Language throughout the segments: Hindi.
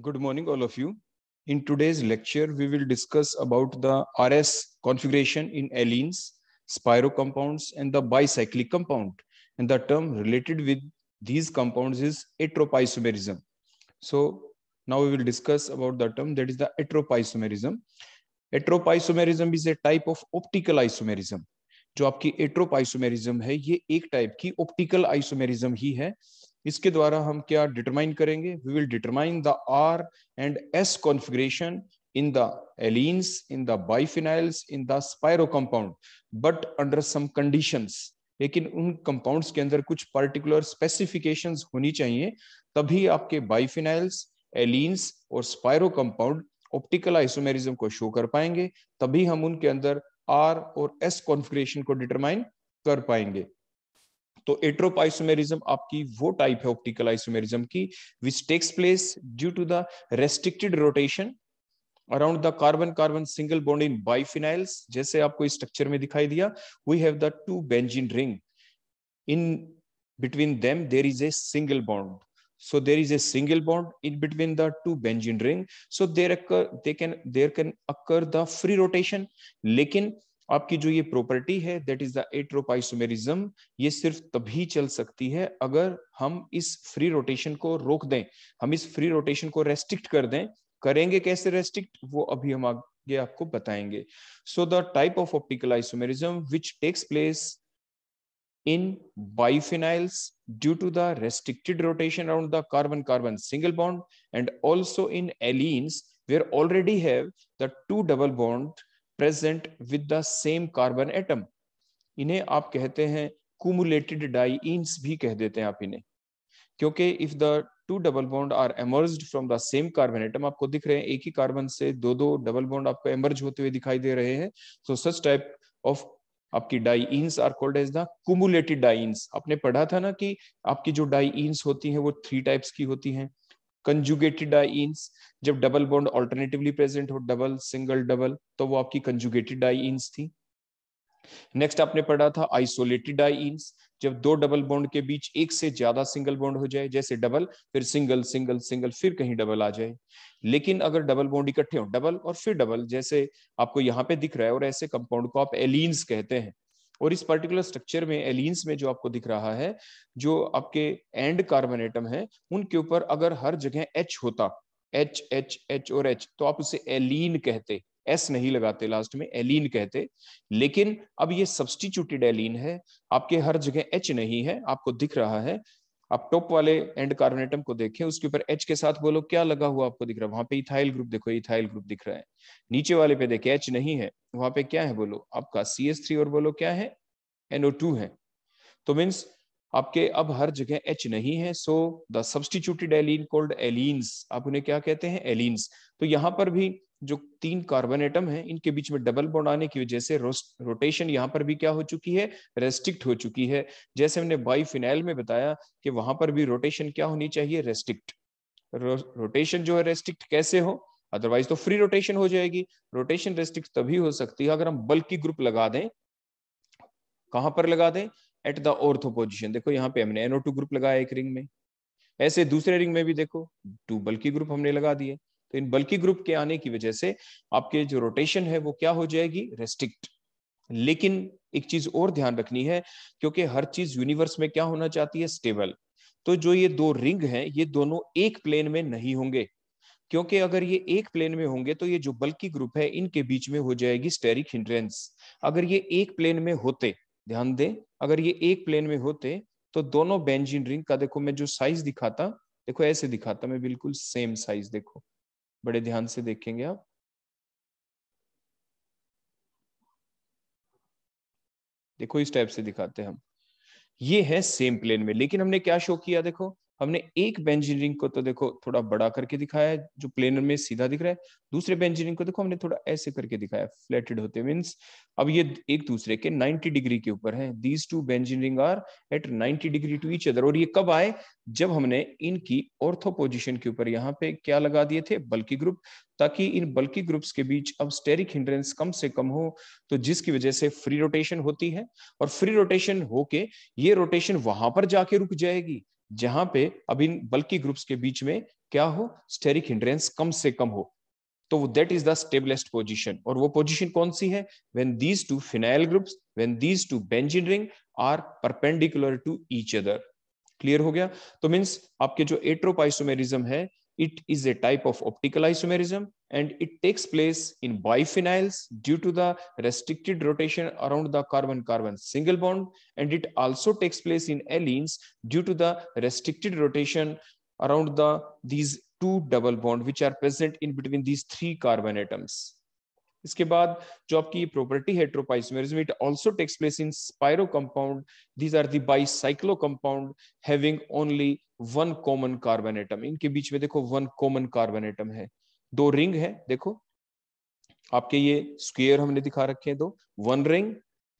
Good morning, all of you. In today's lecture, we will discuss about the RS configuration in allenes, spiro compounds, and the bicyclic compound. And the term related with these compounds is atropisomerism. So now we will discuss about the term that is the atropisomerism. Atropisomerism is a type of optical isomerism. जो आपकी atropisomerism है ये एक टाइप की ऑप्टिकल आइसोमेरिज्म ही है इसके द्वारा हम क्या डिटरमाइन करेंगे we will determine the R and S configuration in the allenes in the biphenyls in the spiro compound but under some conditions लेकिन उन कंपाउंड्स के अंदर कुछ पर्टिकुलर स्पेसिफिकेशंस होनी चाहिए तभी आपके बाइफिनाइल्स एलिन्स और स्पायरो कंपाउंड ऑप्टिकल आइसोमेरिज्म को शो कर पाएंगे तभी हम उनके अंदर आर और एस कॉन्फिग्रेशन को डिटरमाइन कर पाएंगे तो एट्रोप आइसोमेरिज्म आपकी वो टाइप है ऑप्टिकल आइसोमेरिज्म की which takes place due to the restricted rotation around the carbon carbon single bond in biphenyls जैसे आपको इस स्ट्रक्चर में दिखाई दिया we have the two benzene ring in between them there is a single bond so there is a single bond in between the two benzene ring so there occur they can there can occur the free rotation लेकिन आपकी जो ये प्रॉपर्टी है दैट इज द एट्रोपाइसोमेरिज्म ये सिर्फ तभी चल सकती है अगर हम इस फ्री रोटेशन को रोक दें हम इस फ्री रोटेशन को रेस्ट्रिक्ट कर दें करेंगे कैसे रेस्ट्रिक्ट वो अभी हम आगे आपको बताएंगे so the type of optical isomerism which takes place in biphenyls due to the restricted rotation around the carbon carbon single bond and also in allenes where already have the two double bond present with the same carbon atom इन्हें आप कहते हैं कुमुलेटेड डाइन्स भी कह देते हैं आप इन्हें क्योंकि if the two double bond are emerge from the same carbon atom आपको दिख रहे हैं एक ही कार्बन से दो दो डबल बॉन्ड आपको एमर्ज होते हुए दिखाई दे रहे हैं तो सच टाइप ऑफ आपकी dienes are called as the cumulated dienes आपने पढ़ा था ना कि आपकी जो डाइन्स होती हैं वो थ्री टाइप्स की होती हैं कंजुगेटेड डाइन्स जब डबल बॉन्ड ऑल्टरनेटिवली प्रेजेंट हो डबल सिंगल डबल तो वो आपकी कंजुगेटेड डाइन्स थी नेक्स्ट आपने पढ़ा था आइसोलेटेड डाइन्स जब दो डबल बॉन्ड के बीच एक से ज्यादा सिंगल बॉन्ड हो जाए जैसे डबल फिर सिंगल सिंगल सिंगल फिर कहीं डबल आ जाए लेकिन अगर डबल बॉन्ड इकट्ठे हो डबल और फिर डबल जैसे आपको यहाँ पे दिख रहा है और ऐसे कंपाउंड को आप एलिन्स कहते हैं और इस पर्टिकुलर स्ट्रक्चर में एलिन्स में जो आपको दिख रहा है जो आपके एंड कार्बन एटम है उनके ऊपर अगर हर जगह एच होता एच एच एच और एच तो आप उसे एलिन कहते एस नहीं लगाते लास्ट में एलिन कहते लेकिन अब ये सब्सटीट्यूटेड एलिन है आपके हर जगह एच नहीं है आपको दिख रहा है आप टॉप वाले एंड कार्बोनेटम को देखें उसके ऊपर एच के साथ बोलो क्या लगा हुआ आपको दिख रहा है वहां पे इथाइल ग्रुप देखो इथाइल ग्रुप दिख रहा है नीचे वाले पे देखे एच नहीं है वहां पे क्या है बोलो आपका सी एस थ्री और बोलो क्या है एनओ टू है तो मीन्स आपके अब हर जगह एच नहीं है so the substituted allene called allenes आप उन्हें क्या कहते हैं एलिन्स तो यहां पर भी जो तीन कार्बन एटम है इनके बीच में डबल बॉन्ड आने की वजह से रोटेशन यहाँ पर भी क्या हो चुकी है रेस्ट्रिक्ट हो चुकी है जैसे हमने बाईफिनाइल में बताया कि वहां पर भी रोटेशन क्या होनी चाहिए रेस्ट्रिक्ट रोटेशन जो है रेस्ट्रिक्ट कैसे हो अदरवाइज तो फ्री रोटेशन हो जाएगी रोटेशन रेस्ट्रिक्ट तभी हो सकती है अगर हम बल्कि ग्रुप लगा दें कहां पर लगा दें एट द ऑर्थो पोजिशन देखो यहाँ पे हमने टू ग्रुप लगाया एक रिंग में ऐसे दूसरे रिंग में भी देखो टू बल्कि ग्रुप हमने लगा दिए तो इन बल्कि ग्रुप के आने की वजह से आपके जो रोटेशन है वो क्या हो जाएगी रेस्ट्रिक्ट लेकिन एक चीज और ध्यान रखनी है क्योंकि हर चीज यूनिवर्स में क्या होना चाहती है स्टेबल तो जो ये दो रिंग हैं ये दोनों एक प्लेन में नहीं होंगे क्योंकि अगर ये एक प्लेन में होंगे तो ये जो बल्कि ग्रुप है इनके बीच में हो जाएगी स्टेरिक हिंड्रेंस अगर ये एक प्लेन में होते ध्यान दे अगर ये एक प्लेन में होते तो दोनों बेंजीन रिंग का देखो मैं जो साइज दिखाता देखो ऐसे दिखाता मैं बिल्कुल सेम साइज देखो बड़े ध्यान से देखेंगे आप देखो इस टाइप से दिखाते हैं हम ये है सेम प्लेन में लेकिन हमने क्या शो किया देखो हमने एक बेंजीनियरिंग को तो देखो थोड़ा बड़ा करके दिखाया जो प्लेनर में सीधा दिख रहा है दूसरे बेंजीनियरिंग को देखो हमने थोड़ा ऐसे करके दिखाया फ्लैटेड होते मीन्स अब ये एक दूसरे के 90 डिग्री के ऊपर है these two benzene ring are at 90 degree to each other और ये कब आए जब हमने इनकी ऑर्थो पोजिशन के ऊपर यहाँ पे क्या लगा दिए थे बल्कि ग्रुप ताकि इन बल्कि ग्रुप्स के बीच अब स्टेरिक हिंड्रेंस कम से कम हो तो जिसकी वजह से फ्री रोटेशन होती है और फ्री रोटेशन होके ये रोटेशन वहां पर जाके रुक जाएगी जहां पे अब इन बल्कि ग्रुप्स के बीच में क्या हो स्टेरिक हिंड्रेंस कम से कम हो तो that is the stablest position और वो पोजीशन कौन सी है when these two phenyl groups when these two benzene ring are perpendicular to each other clear हो गया तो मींस आपके जो एट्रोपाइसोमेरिज्म है it is a type of optical isomerism and it takes place in biphenyls due to the restricted rotation around the carbon-carbon single bond and it also takes place in allenes due to the restricted rotation around the these two double bond which are present in between these three carbon atoms. इसके बाद जो आपकी प्रॉपर्टी है atropisomerism it also takes place in spiro compound these are the bicyclo compound having only one common carbon atom इनके बीच में देखो वन कॉमन कार्बन एटम है दो रिंग है देखो आपके ये स्क्वेयर हमने दिखा रखे हैं दो वन रिंग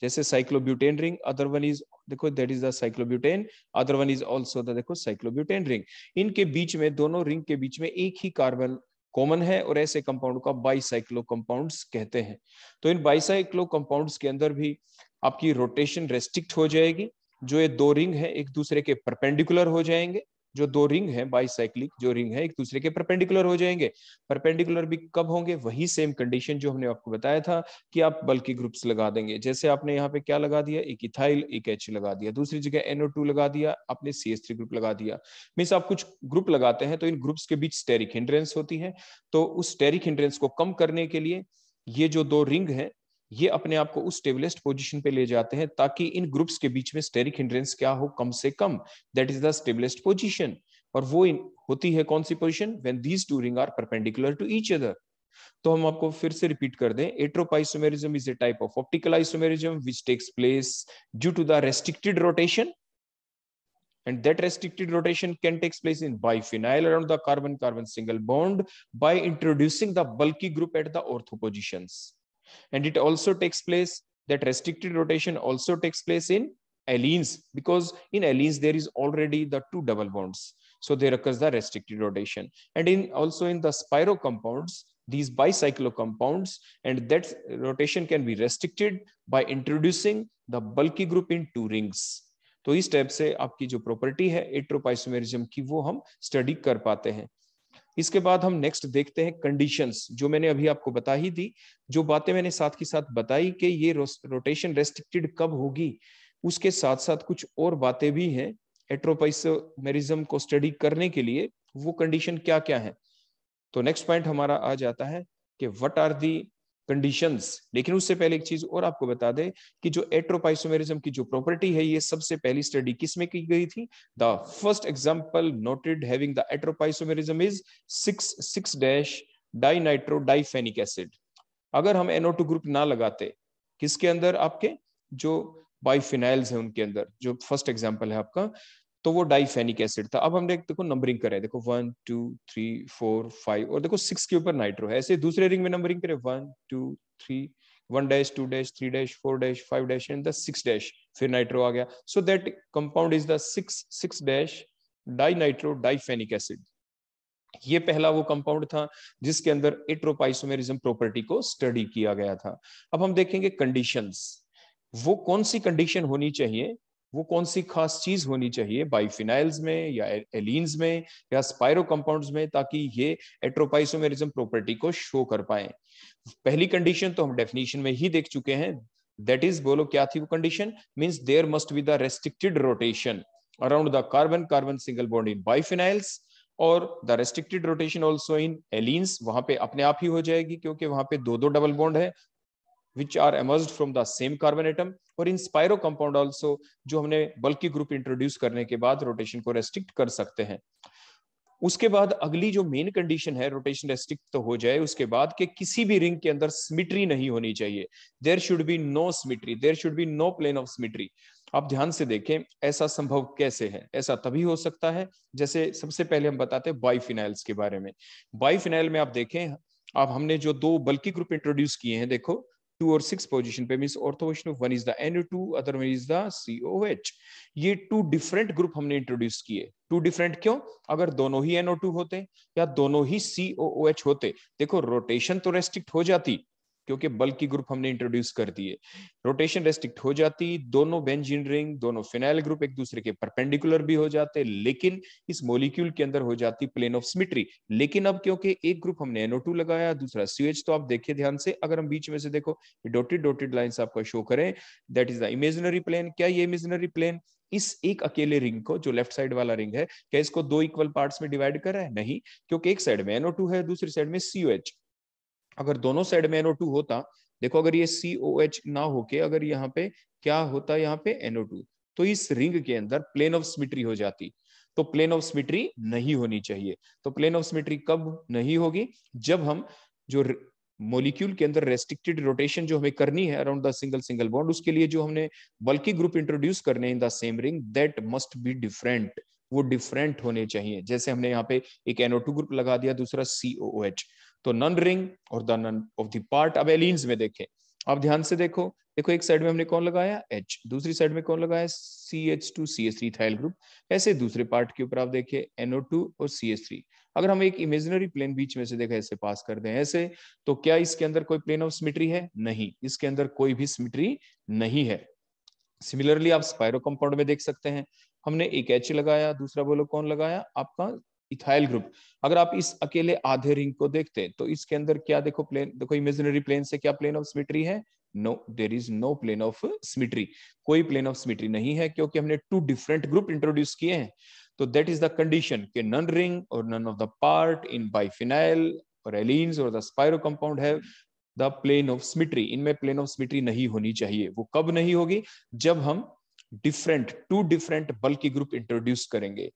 जैसे cyclobutane ring other one is देखो that is the cyclobutane other one is also the देखो साइक्लोब्यूटेन रिंग इनके बीच में दोनों रिंग के बीच में एक ही कार्बन कॉमन है और ऐसे कंपाउंड को बाईसाइक्लो कंपाउंड्स कहते हैं तो इन बाईसाइक्लो कंपाउंड्स के अंदर भी आपकी रोटेशन रेस्ट्रिक्ट हो जाएगी जो ये दो रिंग है एक दूसरे के परपेंडिकुलर हो जाएंगे जो दो रिंग है बाईसाइक्लिक जो रिंग है एक दूसरे के परपेंडिकुलर हो जाएंगे परपेंडिकुलर भी कब होंगे वही सेम कंडीशन जो हमने आपको बताया था कि आप बल्कि ग्रुप्स लगा देंगे जैसे आपने यहाँ पे क्या लगा दिया एक इथाइल एक एच लगा दिया दूसरी जगह एनओ लगा दिया आपने सी ग्रुप लगा दिया मीन्स आप कुछ ग्रुप लगाते हैं तो इन ग्रुप्स के बीच स्टेरिक हिंड्रेंस होती है तो उस स्टेरिक हिंड्रेंस को कम करने के लिए ये जो दो रिंग है ये अपने आप को उस स्टेबलिस्ट पोजीशन पे ले जाते हैं ताकि इन ग्रुप्स के बीच में स्टेरिक हिंड्रेंस क्या हो कम से कम that is the stablest position और वो इन, होती है कौन सी position when these two ring are perpendicular to each other तो हम आपको फिर से रिपीट कर दें atropisomerism is a type of optical isomerism which takes place due to the restricted rotation and that restricted rotation can takes place in biphenyl around the carbon carbon single bond by introducing the bulky group at the ortho positions And it also takes place, that restricted rotation also takes place in allenes because in allenes there is already the two double bonds. So there occurs the restricted rotation. And in also in the spiro compounds, these bicyclo compounds, and that rotation can be restricted by introducing the bulky group in two rings. तो इस टाइप से आपकी जो प्रॉपर्टी है एट्रोपाइसोमेरिज्म की वो हम स्टडी कर पाते हैं इसके बाद हम नेक्स्ट देखते हैं कंडीशंस जो मैंने अभी आपको बता ही दी जो बातें मैंने साथ के साथ बताई कि ये रोटेशन रेस्ट्रिक्टेड कब होगी उसके साथ साथ कुछ और बातें भी हैं एट्रोपाइसोमेरिज्म को स्टडी करने के लिए वो कंडीशन क्या क्या है तो नेक्स्ट पॉइंट हमारा आ जाता है कि व्हाट आर दी कंडीशन लेकिन उससे पहले एक चीज और आपको बता दें कि जो एट्रोपाइसोमेरिज्म की जो प्रॉपर्टी है ये सबसे पहली स्टडी किस में की गई थी the first example noted having the atropisomerism is six six dash dinitro diphenic acid अगर हम एनो टू ग्रुप ना लगाते किसके अंदर आपके जो बाइफिनाइल्स है उनके अंदर जो फर्स्ट एग्जाम्पल है आपका तो वो डाइफेनिक एसिड था अब हमने देखो नंबरिंग करें देखो one two three four five और देखो सिक्स के ऊपर नाइट्रो है ऐसे दूसरे रिंग में नंबरिंग करें one two three one dash two dash three dash four dash five dash and the six dash फिर नाइट्रो आ गया so that compound is the six six dash di nitro diphenic acid ये पहला वो कंपाउंड था जिसके अंदर एट्रोपाइसोमेरिज्म प्रॉपर्टी को स्टडी किया गया था अब हम देखेंगे कंडीशंस वो कौन सी कंडीशन होनी चाहिए वो कौन सी खास चीज होनी चाहिए बाइफिनाइल्स में या एलिन्स में या स्पायरो कंपाउंड्स में ताकि ये एट्रोपाइसोमेरिज्म प्रॉपर्टी को शो कर पाए पहली कंडीशन तो हम डेफिनेशन में ही देख चुके हैं दैट इज बोलो क्या थी वो condition means there must be the restricted rotation around the carbon carbon single bond in biphenyls और the restricted rotation also in allenes वहां पे अपने आप ही हो जाएगी क्योंकि वहां पे दो दो डबल बॉन्ड है which are emerged from the same carbon atom और in spiro compound also jo humne bulky group introduce karne ke baad rotation ko restrict kar sakte hain uske baad agli jo main condition hai rotation restrict to ho jaye uske baad ke kisi bhi ring ke andar symmetry nahi honi chahiye there should be no symmetry there should be no plane of symmetry आप ध्यान से देखें ऐसा संभव कैसे है ऐसा तभी हो सकता है जैसे सबसे पहले हम बताते हैं बाईफिनाइल्स के बारे में बाईफिनाइल में आप देखें आप हमने जो दो बल्कि ग्रुप इंट्रोड्यूस किए हैं देखो टू और सिक्स पोजिशन पे ऑर्थो वैष्णव one is the N two other one is the C O H ये टू डिफरेंट ग्रुप हमने इंट्रोड्यूस किए टू डिफरेंट क्यों अगर दोनों ही एनओ टू होते या दोनों ही सीओ एच होते देखो रोटेशन तो रेस्ट्रिक्ट हो जाती क्योंकि बल्क की ग्रुप हमने इंट्रोड्यूस कर दिए रोटेशन रेस्ट्रिक्ट हो जाती दोनों बेंजीन रिंग दोनों फिनाइल ग्रुप एक दूसरे के परपेंडिकुलर भी हो जाते लेकिन इस मोलिक्यूल के अंदर हो जाती प्लेन ऑफ सिमिट्री लेकिन अब क्योंकि एक ग्रुप हमने टू लगाया दूसरा सीएच तो आप देखिए ध्यान से अगर हम बीच में से देखो डोटेड डोटेड लाइन आपका शो करें that is the imaginary plane क्या ये इमेजनरी प्लेन इस एक अकेले रिंग को जो लेफ्ट साइड वाला रिंग है क्या इसको दो इक्वल पार्ट्स में डिवाइड कर रहा है नहीं क्योंकि एक साइड में टू है दूसरी साइड में COH अगर दोनों साइड में टू होता देखो अगर ये एच ना होके अगर यहाँ पे क्या होता यहाँ पे टू तो इस रिंग के अंदर प्लेन ऑफ सिमिट्री हो जाती तो प्लेन ऑफ सिमिट्री नहीं होनी चाहिए तो प्लेन ऑफ सिमिट्री कब नहीं होगी जब हम जो मोलिक्यूल के अंदर रेस्ट्रिक्टेड रोटेशन जो हमें करनी है around the single single bond उसके लिए जो हमने बल्कि ग्रुप इंट्रोड्यूस करने in the same ring that must be different वो डिफरेंट होने चाहिए जैसे हमने यहाँ पे एक टू ग्रुप लगा दिया दूसरा सीओ एच तो नन रिंग और the none of the part अब एलिन में देखें आप ध्यान से देखो देखो एक साइड में हमने कौन लगाया एच दूसरी साइड में कौन लगाया C H two C S three ethyl group ऐसे दूसरे पार्ट के ऊपर आप देखिए एनओ टू और सी एस थ्री अगर हम एक इमेजिनरी प्लेन बीच में से देखा ऐसे पास कर दें ऐसे तो क्या इसके अंदर कोई प्लेन ऑफ सिमिट्री है नहीं इसके अंदर कोई भी सिमिट्री नहीं है सिमिलरली आप स्पायरो कंपाउंड में देख सकते हैं हमने एक एच लगाया दूसरा बोलो कौन लगाया आपका इथाइल ग्रुप अगर आप इस अकेले आधे रिंग को देखते हैं तो इसके अंदर क्या देखो प्लेन देखो इमेजिनरी प्लेन से क्या प्लेन ऑफ सिमिट्री है no there is no plane of symmetry कोई प्लेन ऑफ सिमिट्री नहीं है क्योंकि हमने टू डिफरेंट ग्रुप इंट्रोड्यूस किए हैं तो दैट इज द कंडीशन के नन रिंग और none of the part in biphenyl और एलिन्स और द स्पायरो कंपाउंड है द प्लेन ऑफ सिमिट्री इनमें प्लेन ऑफ सिमिट्री नहीं होनी चाहिए वो कब नहीं होगी जब हम different two different bulky group introduce करेंगे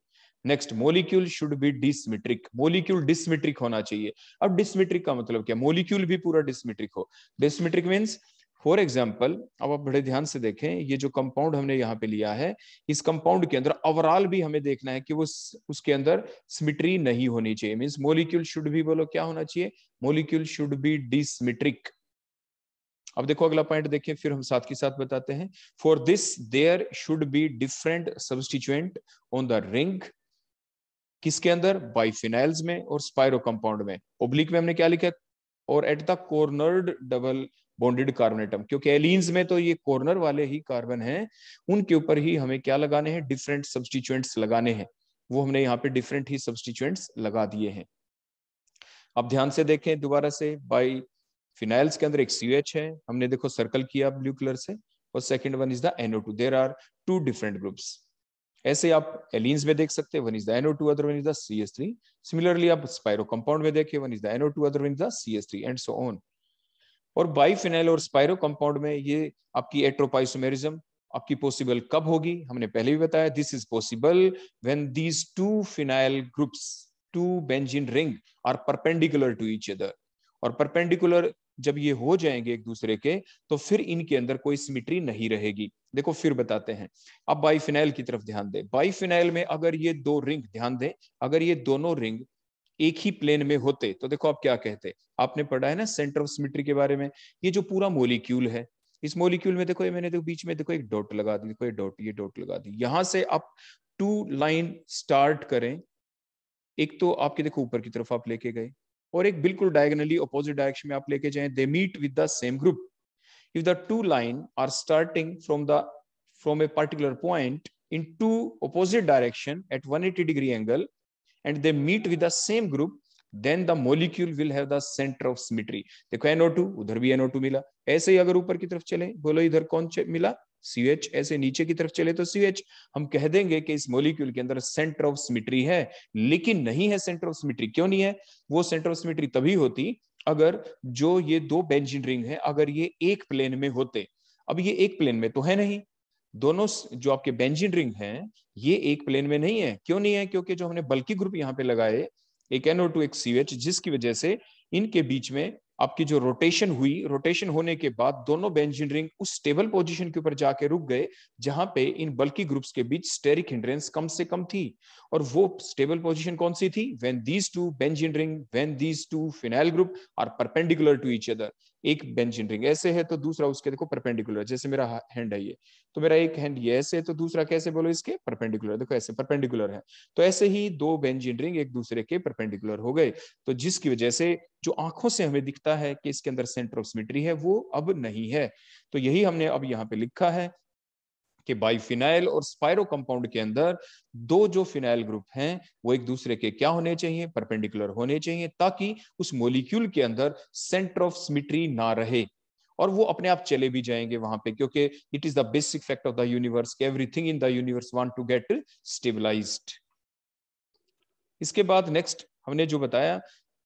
next molecule should be dissymmetric molecule dissymmetric होना चाहिए अब डिसमेट्रिक का मतलब क्या मोलिक्यूल भी पूरा डिसमेट्रिक हो डिसमेट्रिक मीन्स फॉर एग्जाम्पल अब आप बड़े ध्यान से देखें ये जो कंपाउंड हमने यहाँ पे लिया है इस कंपाउंड के अंदर ओवरऑल भी हमें देखना है कि वो उसके अंदर सिमिट्री नहीं होनी चाहिए मीन्स मोलिक्यूल शुड भी बोलो क्या होना चाहिए मोलिक्यूल शुड बी डिसमिट्रिक अब देखो अगला पॉइंट देखें फिर हम साथ के साथ बताते हैं for this there should be different substituent on the ring किसके अंदर बाइफिनाइल्स में और स्पायरो कंपाउंड में ओब्लिक में हमने क्या लिखा और at the cornered double bonded carbon atom क्योंकि एलिन्स में तो ये कॉर्नर वाले ही कार्बन हैं उनके ऊपर ही हमें क्या लगाने हैं डिफरेंट सब्सटीचुएंट्स लगाने हैं वो हमने यहाँ पे डिफरेंट ही सब्सटीचुएंट्स लगा दिए हैं अब ध्यान से देखें दोबारा से बाई फिनाइल्स के अंदर एक सी एच है हमने देखो सर्कल किया ब्लू कलर से और second one is the NO two there are two different groups ऐसे आप एलिन्स में देख सकते हैं one is the NO two other one is the C S three similarly आप स्पायरो कंपाउंड में देखिए one is the NO two other one is the C S three and so on और बाईफिनाइल और स्पायरो कंपाउंड में ये आपकी एट्रोपाइसोमेरिज्म आपकी पॉसिबल कब होगी हमने पहले भी बताया this is possible when these two phenyl groups two benzene ring are perpendicular to each other और परपेंडिकुलर जब ये हो जाएंगे एक दूसरे के तो फिर इनके अंदर कोई सिमिट्री नहीं रहेगी देखो फिर बताते हैं अब बाईफिनाइल की तरफ ध्यान दें बाईफिनाइल में अगर ये दो रिंग ध्यान दें अगर ये दोनों रिंग एक ही प्लेन में होते तो देखो आप क्या कहते आपने पढ़ा है ना सेंटर ऑफ सिमिट्री के बारे में ये जो पूरा मोलिक्यूल है इस मोलिक्यूल में देखो ये मैंने देखो तो बीच में देखो एक डॉट लगा दी देखो ये डॉट ये डॉट लगा दी यहां से आप टू लाइन स्टार्ट करें एक तो आपके देखो ऊपर की तरफ आप लेके गए और एक बिल्कुल डायगनली अपोजिट डायरेक्शन में आप लेके जाए they meet with the same group if the two line are starting from the from a particular point in two opposite direction at 180 degree angle and they meet with the same group then the molecule will have the centre of symmetry देखो एनओ टू उधर भी एनओ टू मिला ऐसे ही अगर ऊपर की तरफ चले बोलो इधर कौन मिला सी एच ऐसे नीचे की तरफ चले तो सी एच हम कह देंगे कि इस मोलिक्यूल के अंदर सेंटर ऑफ सिमिट्री है लेकिन नहीं है सेंटर ऑफ सिमिट्री क्यों नहीं है वो सेंटर ऑफ सिमिट्री तभी होती अगर जो ये दो बेंजिन रिंग है अगर ये एक प्लेन में होते अब ये एक प्लेन में तो है नहीं दोनों जो आपके बेंजिन रिंग है ये एक प्लेन में नहीं है क्यों नहीं है क्योंकि जो हमने बल्कि ग्रुप यहाँ पे लगाए एक एनओ टू एक सी एच जिसकी वजह से इनके बीच में आपकी जो रोटेशन हुई रोटेशन होने के बाद दोनों बेंजिन रिंग उस स्टेबल पोजीशन के ऊपर जाके रुक गए जहां पे इन बल्कि ग्रुप्स के बीच स्टेरिक हिंड्रेंस कम से कम थी और वो स्टेबल पोजीशन कौन सी थी when these two benzene ring when these two phenyl group are perpendicular to each other एक बेंजिन रिंग ऐसे है तो दूसरा उसके देखो परपेंडिकुलर जैसे मेरा हैंड है ये तो मेरा एक हैंड ये ऐसे तो दूसरा कैसे बोलो इसके परपेंडिकुलर देखो ऐसे परपेंडिकुलर है तो ऐसे ही दो बेंजिन रिंग एक दूसरे के परपेंडिकुलर हो गए तो जिसकी वजह से जो आंखों से हमें दिखता है कि इसके अंदर सेंटर ऑफ सिमेट्री है वो अब नहीं है तो यही हमने अब यहाँ पे लिखा है कि बाईफिनाइल और स्पायरो कंपाउंड के अंदर दो जो फिनाइल ग्रुप हैं वो एक दूसरे के क्या होने चाहिए परपेंडिकुलर होने चाहिए ताकि उस मोलिक्यूल के अंदर सेंटर ऑफ सिमिट्री ना रहे और वो अपने आप चले भी जाएंगे वहां पे क्योंकि it is the basic fact of the universe everything in the universe want to get stabilized इसके बाद नेक्स्ट हमने जो बताया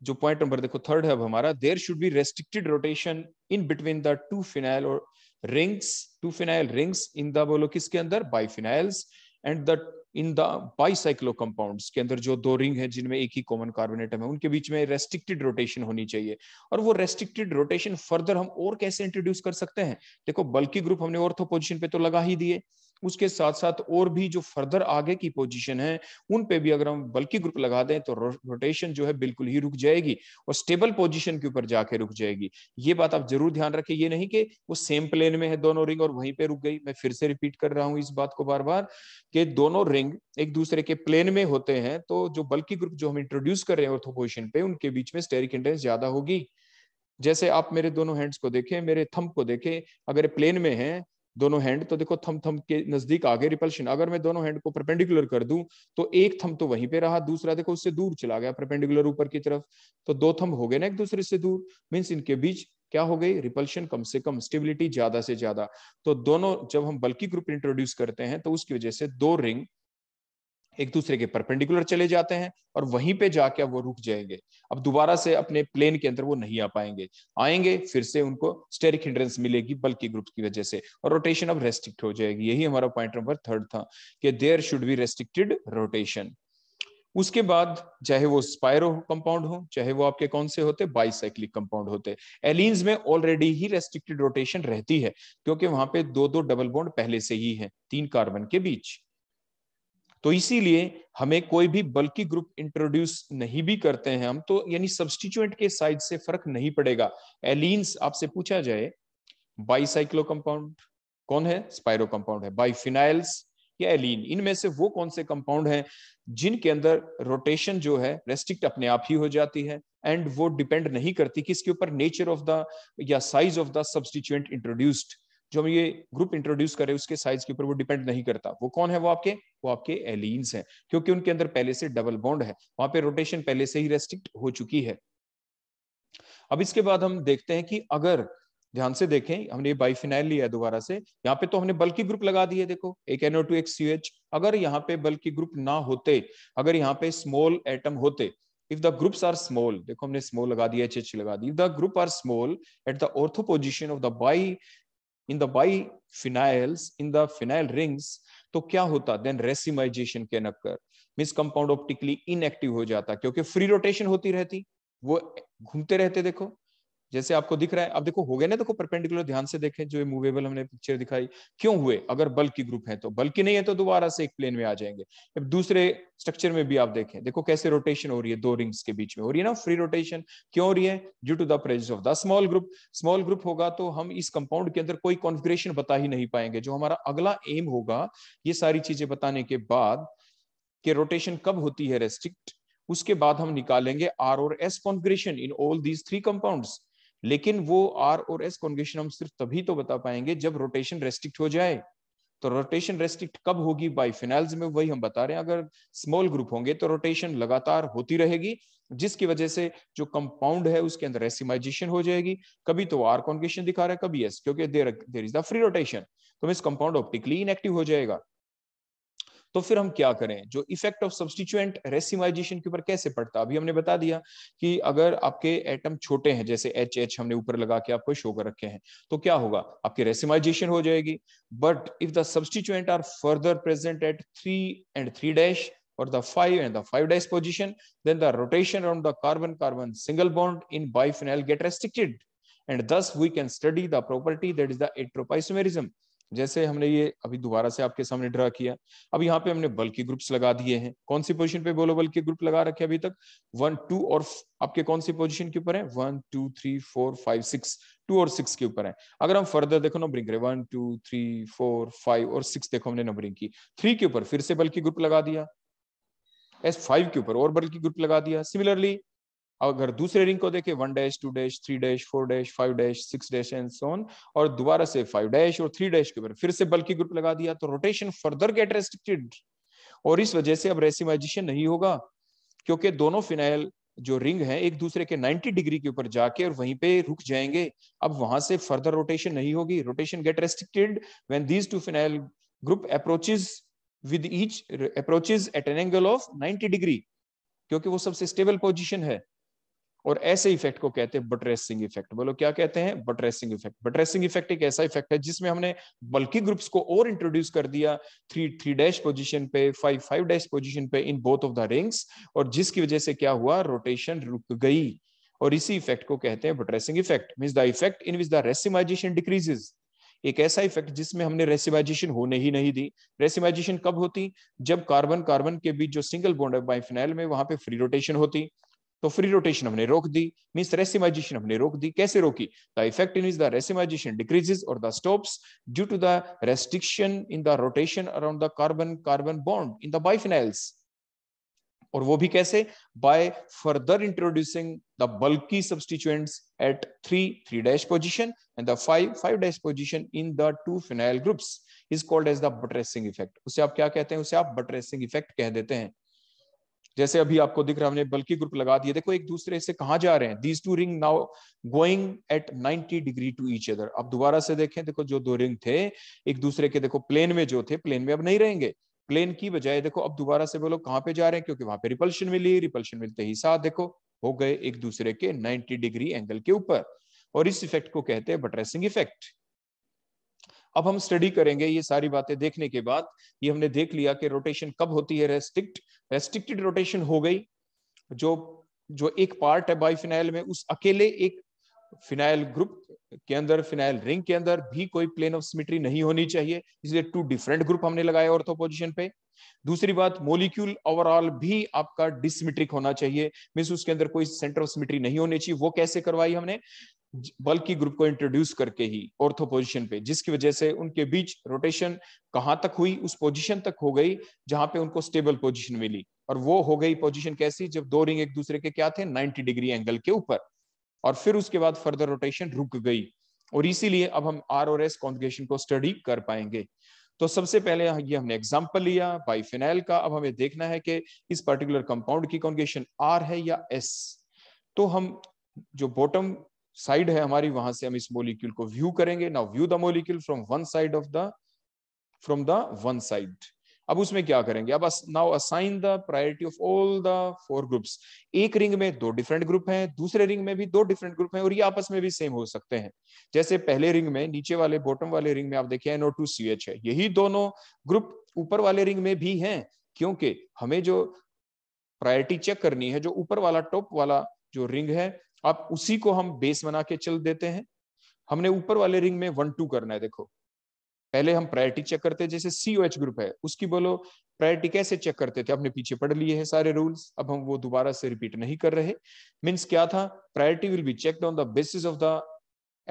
जो पॉइंट नंबर देखो थर्ड है अब हमारा there should be restricted rotation in between the two phenyl और rings two phenyl rings in the बोलो किसके अंदर biphenyls and the in the bicyclo compounds के अंदर जो दो रिंग है जिनमें एक ही कॉमन कार्बोनेट है उनके बीच में रेस्ट्रिक्टेड रोटेशन होनी चाहिए और वो रेस्ट्रिक्टेड रोटेशन फर्दर हम और कैसे इंट्रोड्यूस कर सकते हैं देखो बल्कि ग्रुप हमने ऑर्थो पोजीशन पे तो लगा ही दिए उसके साथ साथ और भी जो फर्दर आगे की पोजीशन है उन पे भी अगर हम बल्कि ग्रुप लगा दें तो रोटेशन जो है बिल्कुल ही रुक जाएगी और स्टेबल पोजीशन के ऊपर जाके रुक जाएगी ये बात आप जरूर ध्यान रखें ये नहीं कि वो सेम प्लेन में है दोनों रिंग और वहीं पे रुक गई मैं फिर से रिपीट कर रहा हूँ इस बात को बार बार कि दोनों रिंग एक दूसरे के प्लेन में होते हैं तो जो बल्कि ग्रुप जो हम इंट्रोड्यूस कर रहे हैं पोजिशन पे उनके बीच में स्टेरिक इंडेंस ज्यादा होगी जैसे आप मेरे दोनों हैंड्स को देखें मेरे थंब को देखें अगर प्लेन में है दोनों हैंड तो देखो थम थम के नजदीक आगे रिपल्शन अगर मैं दोनों हैंड को परपेंडिकुलर कर दूं तो एक थम तो वहीं पे रहा दूसरा देखो उससे दूर चला गया परपेंडिकुलर ऊपर की तरफ तो दो थम हो गए ना एक दूसरे से दूर मीन्स इनके बीच क्या हो गई रिपल्शन कम से कम स्टेबिलिटी ज्यादा से ज्यादा तो दोनों जब हम बल्कि ग्रुप इंट्रोड्यूस करते हैं तो उसकी वजह से दो रिंग एक दूसरे के परपेंडिकुलर चले जाते हैं और वहीं पे जाके वो रुक जाएंगे अब दोबारा से अपने प्लेन के अंदर वो नहीं आ पाएंगे आएंगे फिर से उनको स्टेरिक हिंड्रेंस मिलेगी बल्कि ग्रुप की वजह से और रोटेशन अब रेस्ट्रिक्ट हो जाएगी यही हमारा पॉइंट नंबर थर्ड था कि there should be restricted rotation उसके बाद चाहे वो स्पायरो कंपाउंड हो चाहे वो आपके कौन से होते बाइसाइक्लिक कंपाउंड होते एलिन्स में ऑलरेडी ही रेस्ट्रिक्टेड रोटेशन रहती है क्योंकि वहां पे दो दो डबल बॉन्ड पहले से ही है तीन कार्बन के बीच तो इसीलिए हमें कोई भी बल्कि ग्रुप इंट्रोड्यूस नहीं भी करते हैं हम तो यानी सब्सटीट्यूएंट के साइज से फर्क नहीं पड़ेगा एलिन्स आपसे पूछा जाए बाईसाइक्लो कंपाउंड कौन है स्पायरो कंपाउंड है बाईफिनाइल्स या एलिन इनमें से वो कौन से कंपाउंड हैं जिनके अंदर रोटेशन जो है रेस्ट्रिक्ट अपने आप ही हो जाती है एंड वो डिपेंड नहीं करती किसके ऊपर नेचर ऑफ द या size of the substituent introduced जो हम ये ग्रुप इंट्रोड्यूस करें उसके साइज के ऊपर वो डिपेंड नहीं करता वो कौन है वो आपके वो आपके एलीन्स हैं क्योंकि उनके अंदर पहले से डबल बॉन्ड है वहां पे रोटेशन पहले से ही रेस्ट्रिक्ट हो चुकी है अब इसके बाद हम देखते हैं कि अगर ध्यान से देखें हमने ये बाइफिनाइल लिया है दोबारा से यहाँ पे तो हमने बल्कि ग्रुप लगा दिए देखो एक एनओ टू एक सी एच अगर यहाँ पे बल्कि ग्रुप ना होते अगर यहाँ पे स्मॉल एटम होते if the groups are small देखो हमने स्मॉल लगा दिया एच एच लगा दी if the group are small at the ortho position of the bi the biphenyls in the phenyl rings तो क्या होता देन रेसिमाइजेशन के नक्कर मिस कंपाउंड ऑप्टिकली इनएक्टिव हो जाता क्योंकि फ्री रोटेशन होती रहती वो घूमते रहते देखो जैसे आपको दिख रहा है अब देखो हो गए ना देखो परपेंडिकुलर ध्यान से देखें जो मूवेबल हमने पिक्चर दिखाई क्यों हुए अगर बल्कि ग्रुप है तो बल्कि नहीं है तो दोबारा से एक प्लेन में आ जाएंगे अब दूसरे स्ट्रक्चर में भी आप देखें देखो कैसे रोटेशन हो रही है दो रिंग्स के बीच में हो रही है ना फ्री रोटेशन क्यों हो रही है due to the presence of the small group small group होगा तो हम इस कंपाउंड के अंदर कोई कॉन्फिग्रेशन बता ही नहीं पाएंगे जो हमारा अगला एम होगा ये सारी चीजें बताने के बाद कि रोटेशन कब होती है रेस्ट्रिक्ट उसके बाद हम निकालेंगे आर और S configuration in all these three compounds लेकिन वो आर और एस कॉन्गेशन हम सिर्फ तभी तो बता पाएंगे जब रोटेशन रेस्ट्रिक्ट हो जाए तो रोटेशन रेस्ट्रिक्ट कब होगी बाई फिनाइल्स में वही हम बता रहे हैं अगर स्मॉल ग्रुप होंगे तो रोटेशन लगातार होती रहेगी जिसकी वजह से जो कंपाउंड है उसके अंदर रेसिमाइजेशन हो जाएगी कभी तो आर कॉन्गेशन दिखा रहा है कभी एस क्योंकि there there is the free rotation तो मीन कंपाउंड ऑप्टिकली इनएक्टिव हो जाएगा तो फिर हम क्या करें जो इफेक्ट ऑफ सब्सटीच्युएंट रेसिमाइजेशन के ऊपर कैसे पड़ता अभी हमने बता दिया कि अगर आपके एटम छोटे हैं जैसे एच एच हमने ऊपर लगा के आपको शो कर रखे हैं तो क्या होगा आपकी रेसिमाइजेशन हो जाएगी but if the substituent are further present at three and three dash और the five and the five dash position then the rotation around the carbon carbon single bond in biphenyl get restricted and thus we can study the property that is the atropisomerism जैसे हमने ये अभी दोबारा से आपके सामने ड्रा किया अब यहाँ पे हमने बल के ग्रुप्स लगा दिए हैं कौन सी पोजीशन पे बोलो बल के ग्रुप लगा रखे अभी तक वन टू और आपके कौन सी पोजीशन के ऊपर है one two three four five six two और सिक्स के ऊपर है अगर हम फर्दर देखो नंबरिंग करें one two three four five और सिक्स देखो हमने नंबरिंग की थ्री के ऊपर फिर से बल्कि ग्रुप लगा दिया एस फाइव के ऊपर और बल्कि ग्रुप लगा दिया सिमिलरली अगर दूसरे रिंग को देखें one dash two dash three dash four dash five dash six dash and so on और दोबारा से फाइव डैश और थ्री डैश के ऊपर फिर से बल्कि ग्रुप लगा दिया तो रोटेशन फर्दर गेट रेस्ट्रिक्टेड और इस वजह से अब रेसिमाइजेशन नहीं होगा क्योंकि दोनों फिनाइल जो रिंग है एक दूसरे के 90 डिग्री के ऊपर जाके और वहीं पे रुक जाएंगे अब वहां से फर्दर रोटेशन नहीं होगी rotation get restricted when these two phenyl group approaches with each approaches at an angle of 90 degree क्योंकि वो सबसे स्टेबल पोजीशन है और ऐसे इफेक्ट को कहते हैं बटरेसिंग इफेक्ट बोलो क्या कहते हैं बटरेसिंग इफेक्ट बटरेसिंग इफेक्ट एक ऐसा इफेक्ट है जिसमें हमने बल्कि ग्रुप्स को और इंट्रोड्यूस कर दिया थ्री थ्री डैश पोजिशन पे फाइव फाइव डैश पोजिशन पे in both of the rings और जिसकी वजह से क्या हुआ रोटेशन रुक गई और इसी इफेक्ट को कहते हैं buttressing effect mean the effect in which the racemisation decreases एक ऐसा इफेक्ट जिसमें हमने रेसिमाइजेशन होने ही नहीं दी रेसिमाइजेशन कब होती जब कार्बन कार्बन के बीच जो सिंगल बॉन्ड है बाइफिनाइल में वहां पे फ्री रोटेशन होती तो फ्री रोटेशन हमने रोक दी मीन्स रेसिमाइजेशन हमने रोक दी कैसे रोकी the effect in the racemisation decreases और the stops due to the restriction in the rotation around the carbon carbon bond in the biphenyls और वो भी कैसे by further introducing the bulky substituents at three three dash position and the five five dash position in the two phenyl groups is called as the buttressing effect उसे आप क्या कहते हैं उसे आप बटरेसिंग इफेक्ट कह देते हैं जैसे अभी आपको दिख रहा हमने बल्कि ग्रुप लगा दिए देखो एक दूसरे से कहा जा रहे हैं these two ring now going at 90 degree to each other अब दोबारा से देखें देखो जो दो रिंग थे एक दूसरे के देखो प्लेन में जो थे प्लेन में अब नहीं रहेंगे प्लेन की बजाय देखो अब दोबारा से बोलो कहां कहाँ पे जा रहे हैं क्योंकि वहां पे रिपल्शन मिली रिपल्शन मिलते ही साथ देखो हो गए एक दूसरे के 90 डिग्री एंगल के ऊपर और इस इफेक्ट को कहते हैं बटरेसिंग इफेक्ट अब हम स्टडी करेंगे ये सारी बातें देखने के बाद ये हमने देख लिया कि रोटेशन कब होती है रेस्ट्रिक्ट रेस्ट्रिक्टेड रोटेशन हो गई जो जो एक पार्ट है बाईफिनाइल में उस अकेले एक फिनाइल ग्रुप के अंदर फिनाइल रिंग के अंदर भी कोई प्लेन ऑफ सिमिट्री नहीं होनी चाहिए इसलिए टू डिफरेंट ग्रुप हमने लगाए ऑर्थो पोजिशन पे दूसरी बात मोलिक्यूल ओवरऑल भी आपका डिसमिट्रिक होना चाहिए मीन उसके अंदर कोई सेंटर ऑफ सिमिट्री नहीं होनी चाहिए वो कैसे करवाई हमने बल्कि ग्रुप को इंट्रोड्यूस करके ही ऑर्थो पोजिशन पे जिसकी वजह से उनके बीच रोटेशन कहां तक हुई उस पोजिशन तक हो गई जहां पे उनको स्टेबल पोजिशन मिली और वो हो गई पोजिशन कैसी जब दो रिंग एक दूसरे के क्या थे 90 डिग्री एंगल के ऊपर और फिर उसके बाद फर्दर रोटेशन रुक गई और इसीलिए अब हम आर और एस कॉन्जुगेशन को स्टडी कर पाएंगे तो सबसे पहले ये हमने एग्जाम्पल लिया बाईफिनाइल का अब हमें देखना है कि इस पर्टिकुलर कंपाउंड की कॉन्गेशन आर है या एस तो हम जो बॉटम साइड है हमारी वहां से हम इस मोलिक्यूल को व्यू करेंगे now view the molecule from one side of the from the one side अब उसमें क्या करेंगे अब now assign the priority of all the four groups एक रिंग में दो डिफरेंट ग्रुप हैं दूसरे रिंग में भी दो डिफरेंट ग्रुप हैं और ये आपस में भी सेम हो सकते हैं जैसे पहले रिंग में नीचे वाले बॉटम वाले रिंग में आप देखिए एनओ टू सी एच है यही दोनों ग्रुप ऊपर वाले रिंग में भी हैं क्योंकि हमें जो प्रायोरिटी चेक करनी है जो ऊपर वाला टॉप वाला जो रिंग है अब उसी को हम बेस बना के चल देते हैं हमने ऊपर वाले रिंग में वन टू करना है देखो पहले हम प्रायोरिटी चेक करते हैं जैसे सी ओ एच ग्रुप है उसकी बोलो प्रायोरिटी कैसे चेक करते थे अपने पीछे पढ़ लिए हैं सारे रूल्स अब हम वो दोबारा से रिपीट नहीं कर रहे मीन्स क्या था priority will be check on the basis of the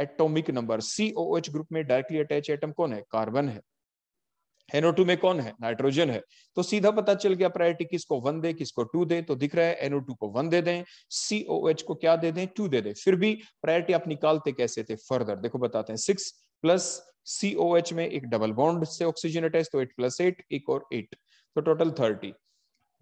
atomic number C O H group में डायरेक्टली अटैच एटम कौन है कार्बन है NO2 में कौन है नाइट्रोजन है तो सीधा पता चल गया प्रायोरिटी किसको वन दे किसको टू दे तो दिख रहा है NO2 को वन दे दें COH को क्या दे दें टू दे दें फिर भी प्रायोरिटी आप निकालते कैसे थे फर्दर देखो बताते हैं सिक्स प्लस COH में एक डबल बॉन्ड से ऑक्सीजन अटैच तो एट प्लस एट एक और एट तो टोटल थर्टी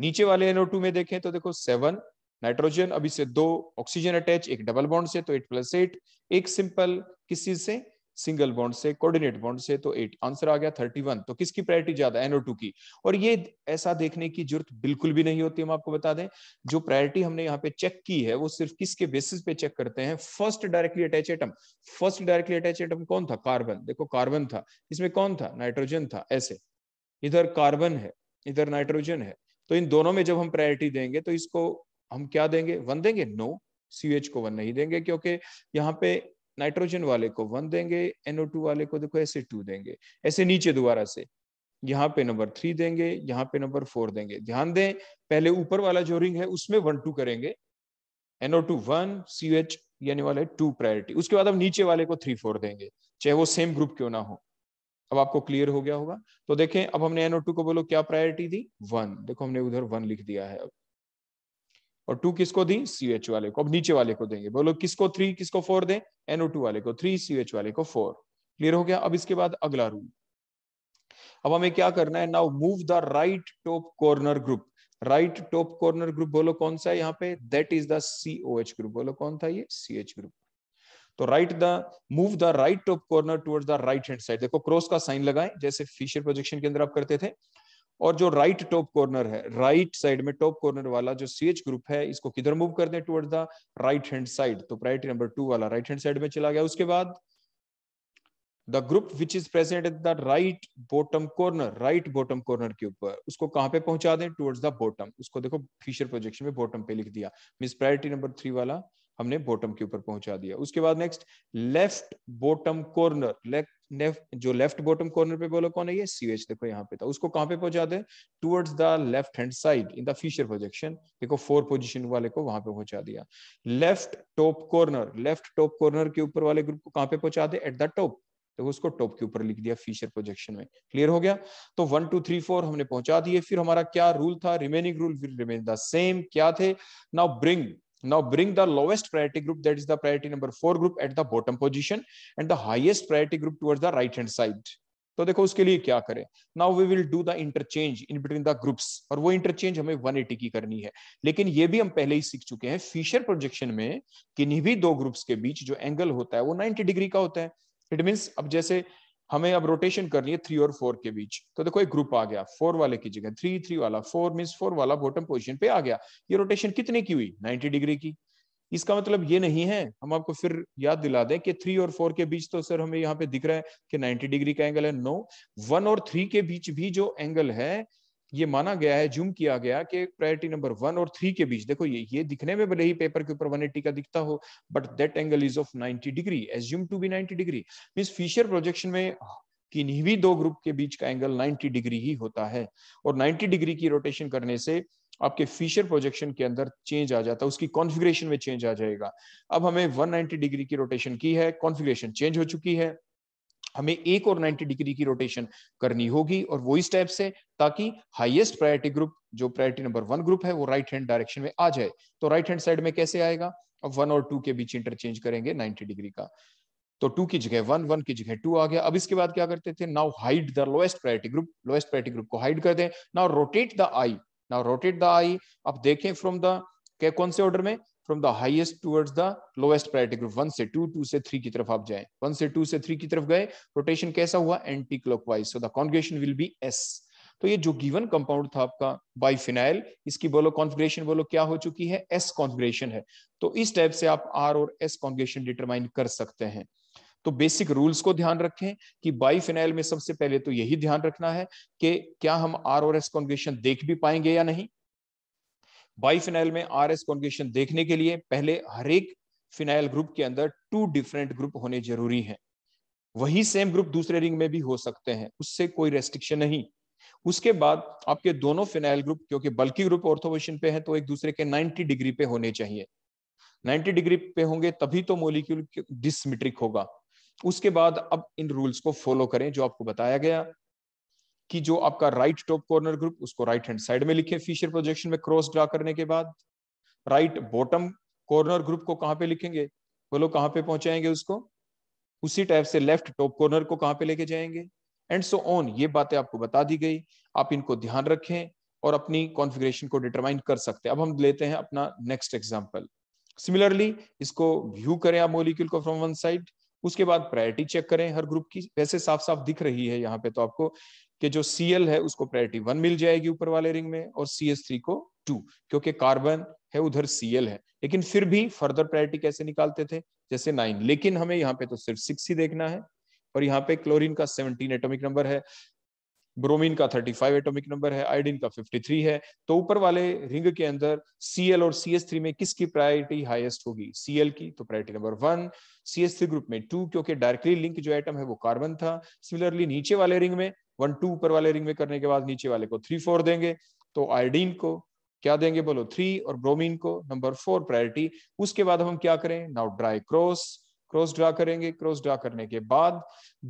नीचे वाले NO2 में देखें तो देखो सेवन नाइट्रोजन अभी से दो ऑक्सीजन अटैच एक डबल बॉन्ड से तो एट प्लस एट एक सिंपल किस चीज से सिंगल बॉन्ड से कोऑर्डिनेट बॉन्ड से तो एट आंसर आ गया थर्टी वन तो किसकी प्रायोरिटी ज्यादा एनओ टू की और ये ऐसा देखने की जरूरत बिल्कुल भी नहीं होती हम आपको बता दें जो प्रायोरिटी हमने यहाँ पे चेक की है वो सिर्फ किसके बेसिस पे चेक करते हैं first directly attach atom first directly attach atom कौन था कार्बन देखो कार्बन था इसमें कौन था नाइट्रोजन था ऐसे इधर कार्बन है इधर नाइट्रोजन है तो इन दोनों में जब हम प्रायोरिटी देंगे तो इसको हम क्या देंगे वन देंगे नो no, सी को वन नहीं देंगे क्योंकि यहाँ पे नाइट्रोजन वाले को वन देंगे टू वाले को देखो ऐसे टू देंगे ऐसे नीचे दोबारा से यहाँ पे नंबर थ्री देंगे यहाँ पे नंबर फोर देंगे ध्यान दें पहले ऊपर वाला जो रिंग है उसमें वन टू करेंगे NO two one C H यानी वाला टू प्रायोरिटी उसके बाद अब नीचे वाले को थ्री फोर देंगे चाहे वो सेम ग्रुप क्यों ना हो अब आपको क्लियर हो गया होगा तो देखें अब हमने एनओ टू को बोलो क्या प्रायोरिटी दी वन देखो हमने उधर वन लिख दिया है अब और टू किसको दी सी एच वाले को अब नीचे वाले को देंगे बोलो किसको थ्री किसको फोर दें एनओ टू वाले को थ्री सी एच वाले को फोर क्लियर हो गया अब इसके बाद अगला रूल अब हमें क्या करना है now move the right top corner group right top corner group बोलो कौन सा है यहाँ पे that is the C O H group बोलो कौन था ये सी एच ग्रुप तो right the move the right top corner towards the right hand side देखो क्रॉस का साइन लगाएं जैसे फिशर प्रोजेक्शन के अंदर आप करते थे और जो राइट टॉप कॉर्नर है राइट साइड में टॉप कॉर्नर वाला जो सी एच ग्रुप है इसको किधर मूव कर दें toward the right hand side तो प्रायोरिटी नंबर टू वाला राइट हैंड साइड में चला गया उसके बाद the group which is present at the right bottom corner right bottom corner के ऊपर उसको कहां पे पहुंचा दें टूवर्ड्स द बॉटम उसको देखो फिशर प्रोजेक्शन में बॉटम पे लिख दिया मिस प्रायोरिटी नंबर थ्री वाला हमने बॉटम के ऊपर पहुंचा दिया उसके बाद next left bottom corner left जो लेफ्ट बॉटम कॉर्नर पे बोलो कौन है ये सी एच देखो यहाँ पे था उसको कहाँ पे पहुंचा दे towards the left hand side in the future projection देखो फोर पोजिशन वाले को वहां पे पहुंचा दिया left top corner left top corner के ऊपर वाले ग्रुप को कहाँ पे पहुंचा दे एट द टॉप देखो उसको टॉप के ऊपर लिख दिया फीचर प्रोजेक्शन में क्लियर हो गया तो वन टू थ्री फोर हमने पहुंचा दिए फिर हमारा क्या रूल था remaining rule remain the same क्या थे now bring Now bring the lowest priority group, that is the priority number 4 group at the bottom position and the highest priority group towards the right hand side. तो देखो उसके लिए क्या करें now we will do the interchange in between the groups और वो इंटरचेंज हमें 180 की करनी है लेकिन ये भी हम पहले ही सीख चुके हैं फिशर प्रोजेक्शन में किन्हीं भी दो ग्रुप्स के बीच जो एंगल होता है वो 90 डिग्री का होता है इट मीन्स अब जैसे हमें अब रोटेशन करनी है थ्री और फोर के बीच तो देखो एक ग्रुप आ गया फोर वाले की जगह थ्री थ्री वाला फोर मीन फोर वाला बॉटम पोजिशन पे आ गया ये रोटेशन कितने की हुई नाइन्टी डिग्री की इसका मतलब ये नहीं है हम आपको फिर याद दिला दें कि थ्री और फोर के बीच तो सर हमें यहाँ पे दिख रहा है कि 90 डिग्री का एंगल है नो वन और थ्री के बीच भी जो एंगल है ये माना गया है जूम किया गया कि प्रायोरिटी नंबर वन और थ्री के बीच देखो ये ये दिखने में भले ही पेपर के ऊपर 180 का दिखता हो but that angle is of 90 degree assume to be 90 degree mean Fischer projection में किन्हीं भी दो ग्रुप के बीच का एंगल 90 डिग्री ही होता है और 90 डिग्री की रोटेशन करने से आपके फीचर प्रोजेक्शन के अंदर चेंज आ जाता है उसकी कॉन्फ़िगरेशन में चेंज आ जाएगा अब हमें 190 डिग्री की रोटेशन की है कॉन्फ़िगरेशन चेंज हो चुकी है हमें एक और 90 डिग्री की रोटेशन करनी होगी और वो इस टाइप से ताकि हाईएस्ट प्रायोरिटी ग्रुप जो प्रायोरिटी नंबर वन ग्रुप है वो राइट हैंड डायरेक्शन में आ जाए तो राइट हैंड साइड में कैसे आएगा अब वन और टू के बीच इंटरचेंज करेंगे नाइनटी डिग्री का तो टू की जगह वन वन की जगह टू आ गया अब इसके बाद क्या करते थे now hide the lowest priority group lowest priority group को हाइड कर दें now rotate the eye now rotate the eye अब देखें फ्रॉम द कौन से ऑर्डर में from the highest towards the lowest priority group one से टू टू से थ्री की तरफ आप जाए वन से टू से थ्री की तरफ गए रोटेशन कैसा हुआ anticlockwise so the कॉन्गेशन will be S तो ये जो गिवन कंपाउंड था आपका बाईफिनाइल इसकी बोलो कॉन्फ़िगरेशन बोलो क्या हो चुकी है एस कॉन्फ़िगरेशन है तो इस टाइप से आप आर और एस कॉन्फ़िगरेशन डिटरमाइन कर सकते हैं तो बेसिक रूल्स को ध्यान रखें कि बाईफिनाइल में सबसे पहले तो यही ध्यान रखना है कि क्या हम आर और एस कॉन्फ़िगरेशन देख भी पाएंगे या नहीं बाई फिनाइल में आर एस कॉन्गेशन देखने के लिए पहले हर एक फिनाइल ग्रुप के अंदर टू डिफरेंट ग्रुप होने जरूरी है वही सेम ग्रुप दूसरे रिंग में भी हो सकते हैं उससे कोई रेस्ट्रिक्शन नहीं उसके बाद आपके दोनों फिनाइल ग्रुप क्योंकि बल्कि ग्रुप ऑर्थोवेशन पे है तो एक दूसरे के 90 डिग्री पे होने चाहिए 90 डिग्री पे होंगे तभी तो मोलिक्यूल डिसमिट्रिक होगा उसके बाद अब इन रूल्स को फॉलो करें जो आपको बताया गया कि जो आपका राइट टॉप कॉर्नर ग्रुप उसको राइट हैंड साइड में लिखे फिशर प्रोजेक्शन में क्रॉस ड्रा करने के बाद राइट बॉटम कॉर्नर ग्रुप को कहां पे लिखेंगे बोलो कहां पे पहुंचाएंगे उसको उसी टाइप से लेफ्ट टॉप कॉर्नर को कहां पे लेके जाएंगे एंड सो ऑन ये बातें आपको बता दी गई आप इनको ध्यान रखें और अपनी कॉन्फ़िगरेशन को डिटरमाइन कर सकते हैं अब हम लेते हैं अपना नेक्स्ट एग्जाम्पल सिमिलरली इसको व्यू करें आप मोलिक्यूल को फ्रॉम वन साइड उसके बाद प्रायोरिटी चेक करें हर ग्रुप की वैसे साफ साफ दिख रही है यहाँ पे तो आपको कि जो सी है उसको प्रायोरिटी वन मिल जाएगी ऊपर वाले रिंग में और सी थ्री को टू क्योंकि कार्बन है उधर सी है लेकिन फिर भी फर्दर प्रायोरिटी कैसे निकालते थे जैसे नाइन लेकिन हमें यहाँ पे तो सिर्फ सिक्स ही देखना है और यहाँ पे क्लोरीन का सेवनटीन एटोमिक नंबर है ब्रोमीन का थर्टी फाइव एटोमिक नंबर है आयोडीन का फिफ्टी थ्री है तो ऊपर वाले रिंग के अंदर सीएल और सी थ्री में किसकी प्रायोरिटी हाईएस्ट होगी सीएल की तो priority number one C three group में टू क्योंकि डायरेक्टली लिंक जो आइटम है वो कार्बन था सिमिलरली नीचे वाले रिंग में वन टू ऊपर वाले रिंग में करने के बाद नीचे वाले को थ्री फोर देंगे तो आयोडीन को क्या देंगे बोलो थ्री और ब्रोमीन को नंबर फोर प्रायोरिटी उसके बाद हम क्या करें now dry cross cross draw करेंगे क्रॉस ड्रा करने के बाद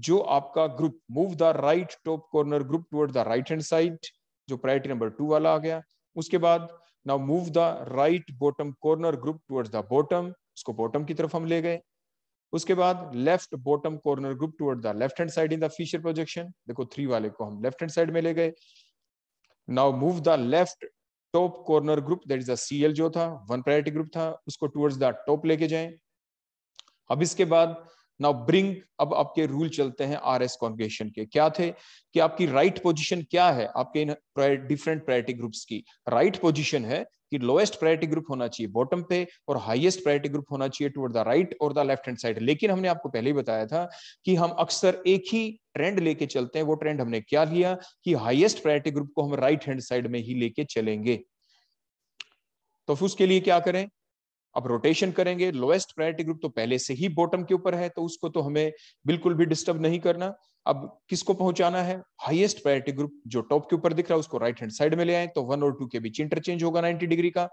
जो आपका group move the right top corner group toward the right hand side जो प्रायोरिटी नंबर टू वाला आ गया उसके बाद now move the right bottom corner group toward the bottom उसको बॉटम की तरफ हम ले गए उसके बाद left bottom corner group toward the left hand side in the feature projection देखो थ्री वाले को हम लेफ्ट हैंड साइड में ले गए now move the left top corner group that is CL जो था वन प्रायोरिटी ग्रुप था उसको टूवर्ड्स द टॉप लेके जाएं अब इसके बाद नाउ ब्रिंग अब आपके रूल चलते हैं आर एस कॉन्गेशन के क्या थे कि आपकी राइट right पोजिशन क्या है आपके इन डिफरेंट प्रायोरिटी ग्रुप्स की राइट right पोजिशन है कि लोएस्ट प्रायोरिटी ग्रुप होना चाहिए बॉटम पे और हाईएस्ट प्रायोरिटी ग्रुप होना चाहिए टुवर्ड द राइट और द लेफ्ट हैंड साइड लेकिन हमने आपको पहले ही बताया था कि हम अक्सर एक ही ट्रेंड लेके चलते हैं वो ट्रेंड हमने क्या लिया कि हाइएस्ट प्रायोरिटी ग्रुप को हम राइट हैंड साइड में ही लेके चलेंगे तो फिर उसके लिए क्या करें अब रोटेशन करेंगे लोएस्ट प्रायोरिटी ग्रुप तो पहले से ही बॉटम के ऊपर है तो उसको तो हमें बिल्कुल भी डिस्टर्ब नहीं करना अब किसको पहुंचाना है हाईएस्ट प्रायोरिटी ग्रुप जो टॉप के ऊपर दिख रहा है उसको राइट हैंड साइड में ले आए तो वन और टू के बीच इंटरचेंज होगा 90 डिग्री का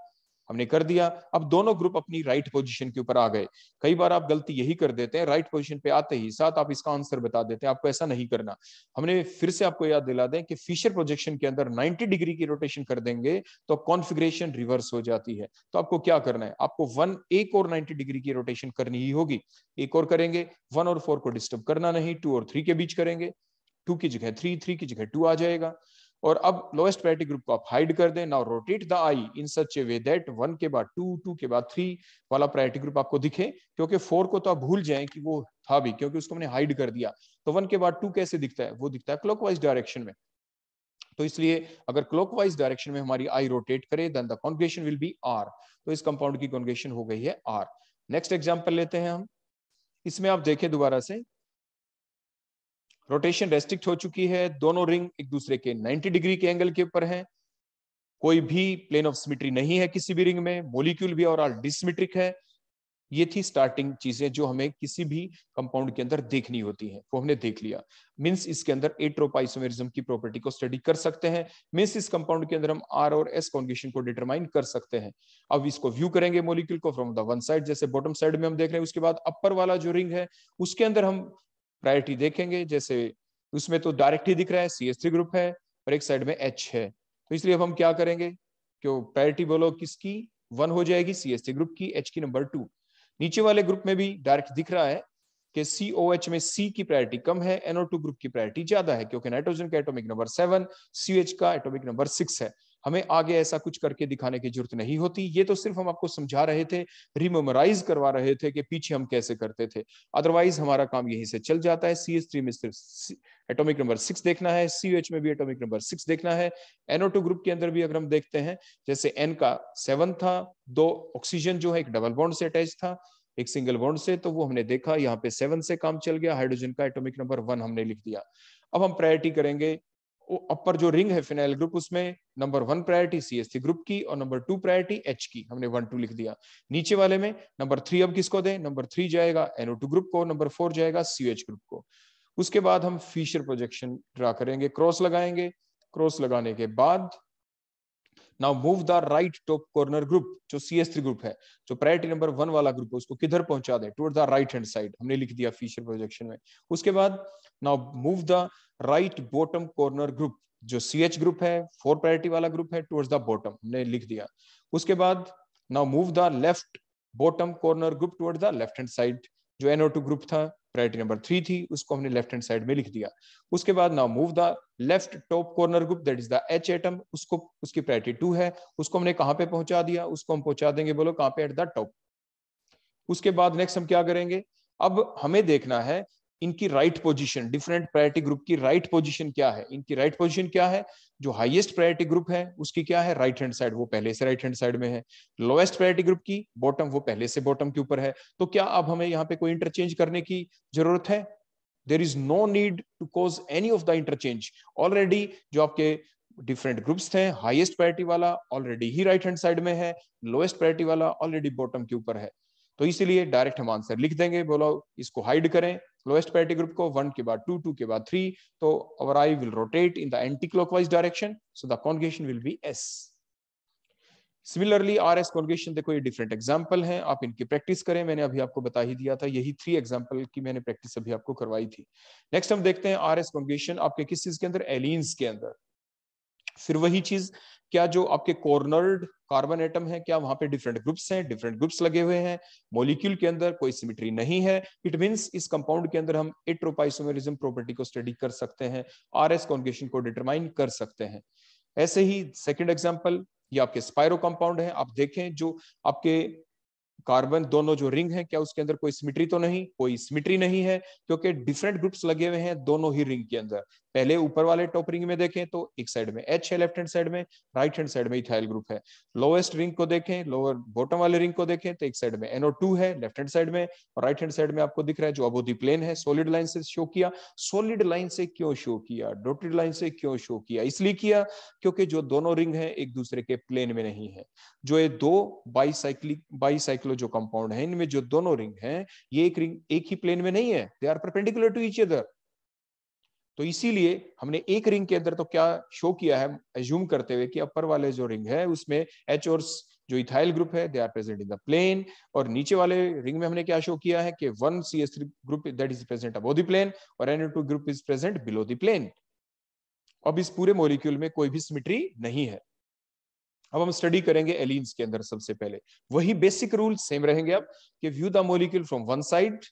हमने कर दिया अब दोनों ग्रुप अपनी राइट पोजीशन के ऊपर आ गए कई बार आप गलती यही कर देते हैं राइट पोजीशन पे आते ही साथ आप इसका आंसर बता देते हैं आपको ऐसा नहीं करना हमने फिर से आपको याद दिला दें कि फिशर प्रोजेक्शन के अंदर 90 डिग्री की रोटेशन कर देंगे तो कॉन्फिग्रेशन रिवर्स हो जाती है तो आपको क्या करना है आपको वन एक और नाइन्टी डिग्री की रोटेशन करनी ही होगी एक और करेंगे वन और फोर को डिस्टर्ब करना नहीं टू और थ्री के बीच करेंगे टू की जगह थ्री थ्री की जगह टू आ जाएगा और अब लोएस्ट प्रायोरिटी ग्रुप को आप हाइड कर दें now rotate the eye in such a way that one के बाद टू टू के बाद थ्री वाला प्रायोरिटी ग्रुप आपको दिखे क्योंकि फोर को तो आप भूल जाएं कि वो था भी क्योंकि उसको हमने हाइड कर दिया तो वन के बाद टू कैसे दिखता है वो दिखता है क्लॉकवाइज डायरेक्शन में तो इसलिए अगर क्लॉकवाइज डायरेक्शन में हमारी आई रोटेट करे then the congregation will be R तो इस कंपाउंड की कॉन्ग्रेशन हो गई है आर नेक्स्ट एग्जाम्पल लेते हैं हम इसमें आप देखें दोबारा से रोटेशन रेस्ट्रिक्ट हो चुकी है दोनों रिंग एक दूसरे के 90 डिग्री के एंगल के ऊपर हैं कोई भी प्लेन ऑफ सिमिट्री नहीं है किसी भी रिंग में मोलिक्यूल भी और डिसमिट्रिक है ये थी स्टार्टिंग चीजें जो हमें किसी भी कंपाउंड के अंदर देखनी होती है वो हमने देख लिया मीन्स इसके अंदर एट्रोपाइसोमेरिज्म की प्रॉपर्टी को स्टडी कर सकते हैं मीन्स इस कंपाउंड के अंदर हम आर और एस कॉन्गेशन को डिटरमाइन कर सकते हैं अब इसको व्यू करेंगे मोलिक्यूल को फ्रॉम द वन साइड जैसे बॉटम साइड में हम देख रहे हैं उसके बाद अपर वाला जो रिंग है उसके अंदर हम प्रायोरिटी देखेंगे जैसे उसमें तो डायरेक्ट ही दिख रहा है सी एस ग्रुप है और एक साइड में एच है तो इसलिए अब हम क्या करेंगे क्यों प्रायोरिटी बोलो किसकी वन हो जाएगी सी एस ग्रुप की एच की नंबर टू नीचे वाले ग्रुप में भी डायरेक्ट दिख रहा है कि सी ओ एच में सी की प्रायोरिटी कम है एनओ टू ग्रुप की प्रायोरिटी ज्यादा है क्योंकि नाइट्रोजन का atomic number seven C H का एटोमिक नंबर सिक्स है हमें आगे ऐसा कुछ करके दिखाने की जरूरत नहीं होती ये तो सिर्फ हम आपको समझा रहे थे रिमोमराइज करवा रहे थे कि पीछे हम कैसे करते थे अदरवाइज हमारा काम यहीं से चल जाता है सी एस थ्री में सिर्फ एटोमिक नंबर सिक्स देखना है सी एच में भी एटोमिक नंबर सिक्स देखना है एनओ टू ग्रुप के अंदर भी अगर हम देखते हैं जैसे एन का सेवन था दो ऑक्सीजन जो है एक डबल बॉन्ड से अटैच था एक सिंगल बॉन्ड से तो वो हमने देखा यहाँ पे सेवन से काम चल गया हाइड्रोजन का एटोमिक नंबर वन हमने लिख दिया अब हम प्रायोरिटी करेंगे अपर जो रिंग है फिनाइल ग्रुप उसमें number one priority C S group की और नंबर टू प्रायोरिटी एच की हमने वन टू लिख दिया नीचे वाले में नंबर थ्री अब किसको दें नंबर थ्री जाएगा एनओ टू ग्रुप को नंबर फोर जाएगा सी एच ग्रुप को उसके बाद हम फीचर प्रोजेक्शन ड्रा करेंगे क्रॉस लगाएंगे क्रॉस लगाने के बाद now move the right top corner group जो सी एस थ्री ग्रुप है जो प्रायोरिटी नंबर वन वाला ग्रुप है उसको किधर पहुंचा दे toward the right hand side हमने लिख दिया फीचर प्रोजेक्शन में उसके बाद now move the right bottom corner group जो सी एच ग्रुप है फोर प्रायोरिटी वाला ग्रुप है टुवर्ड्स द बॉटम हमने लिख दिया उसके बाद now move the left bottom corner group toward the left hand side जो एनओ टू ग्रुप था प्रायोरिटी नंबर थ्री थी उसको हमने लेफ्ट हैंड साइड में लिख दिया उसके बाद now move the left top corner group that is the H atom उसको उसकी प्रायोरिटी टू है उसको हमने कहां पे पहुंचा दिया उसको हम पहुंचा देंगे बोलो कहां पे एट द टॉप उसके बाद नेक्स्ट हम क्या करेंगे अब हमें देखना है इनकी right position different priority group की राइट पोजीशन क्या है इनकी राइट पोजीशन क्या है जो हाईएस्ट प्रायोरिटी ग्रुप है उसकी क्या है राइट हैंड साइड वो पहले से राइट हैंड साइड में है लोएस्ट प्रायोरिटी ग्रुप की बॉटम वो पहले से बॉटम के ऊपर है तो क्या अब हमें यहाँ पे कोई इंटरचेंज करने की जरूरत है there is no need to cause any of the interchange already जो आपके डिफरेंट ग्रुप्स थे हाइएस्ट प्रायोरिटी वाला ऑलरेडी ही राइट हैंड साइड में है लोएस्ट प्रायोरिटी वाला ऑलरेडी बॉटम के ऊपर है तो इसीलिए डायरेक्ट हम आंसर लिख देंगे बोलो इसको हाइड करें लोएस्ट पैरिटी ग्रुप को वन के बाद टू टू के बाद थ्री तो our I will rotate in the anti clockwise direction so the कॉन्गेशन will be S similarly R S configuration देखो ये डिफरेंट एग्जाम्पल है आप इनकी प्रैक्टिस करें मैंने अभी आपको बता ही दिया था यही थ्री एग्जाम्पल की मैंने प्रैक्टिस अभी आपको करवाई थी नेक्स्ट हम देखते हैं आर एस कॉन्गेशन आपके किस चीज के अंदर एलियंस के अंदर फिर वही चीज क्या जो आपके कॉर्नर्ड कार्बन एटम है क्या वहां पे डिफरेंट ग्रुप्स हैं डिफरेंट ग्रुप्स लगे हुए हैं मॉलिक्यूल के अंदर कोई सिमिट्री नहीं है इट मीन्स इस कंपाउंड के अंदर हम एट्रोपाइसोमेरिज्म प्रॉपर्टी को स्टडी कर सकते हैं आर एस कॉन्गेशन को डिटरमाइन कर सकते हैं ऐसे ही सेकेंड एग्जाम्पल ये आपके स्पायरो कंपाउंड है आप देखें जो आपके कार्बन दोनों जो रिंग है क्या उसके अंदर कोई सिमिट्री तो नहीं कोई सिमिट्री नहीं है क्योंकि डिफरेंट ग्रुप्स लगे हुए हैं दोनों ही रिंग के अंदर पहले ऊपर वाले टॉप रिंग में देखें तो एक साइड में एच है लेफ्ट हैंड साइड में राइट हैंड साइड में इथाइल ग्रुप है लोएस्ट रिंग को देखें लोअर बॉटम वाले रिंग को देखें तो एक साइड में एनओ टू है लेफ्ट हैंड साइड में और राइट हैंड साइड में आपको दिख रहा है जो अबोधी प्लेन है सोलिड लाइन से शो किया सोलिड लाइन से क्यों शो किया डोटेड लाइन से क्यों शो किया इसलिए किया क्योंकि जो दोनों रिंग है एक दूसरे के प्लेन में नहीं है जो ये दो बाईसाइक् बाईसाइक् साइक्लो जो कंपाउंड है इनमें जो दोनों रिंग हैं ये एक रिंग एक ही प्लेन में नहीं है they are perpendicular to each other तो इसीलिए हमने एक रिंग के अंदर तो क्या शो किया है एज्यूम करते हुए कि अपर वाले जो रिंग है उसमें एच और जो इथाइल ग्रुप है they are present in the plane और नीचे वाले रिंग में हमने क्या शो किया है कि one C S three group that is present above the plane और N two group is present below the plane अब इस पूरे मॉलिक्यूल में कोई भी सिमिट्री नहीं है अब हम स्टडी करेंगे एलिन्स के अंदर सबसे पहले वही बेसिक रूल सेम रहेंगे अब कि view the molecule from one side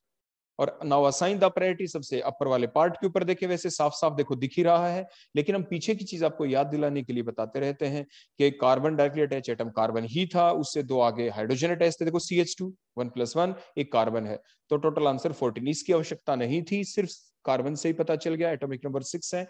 और नाउ असाइन द प्रायोरिटी सबसे अपर वाले पार्ट के ऊपर देखें वैसे साफ साफ देखो दिख ही रहा है लेकिन हम पीछे की चीज आपको याद दिलाने के लिए बताते रहते हैं कि carbon directly attach atom carbon ही था उससे दो आगे हाइड्रोजन अटैच थे देखो C H two one plus one एक कार्बन है तो टोटल आंसर फोर्टीन इसकी आवश्यकता नहीं थी सिर्फ कार्बन से ही पता चल गया एटोमिक नंबर सिक्स है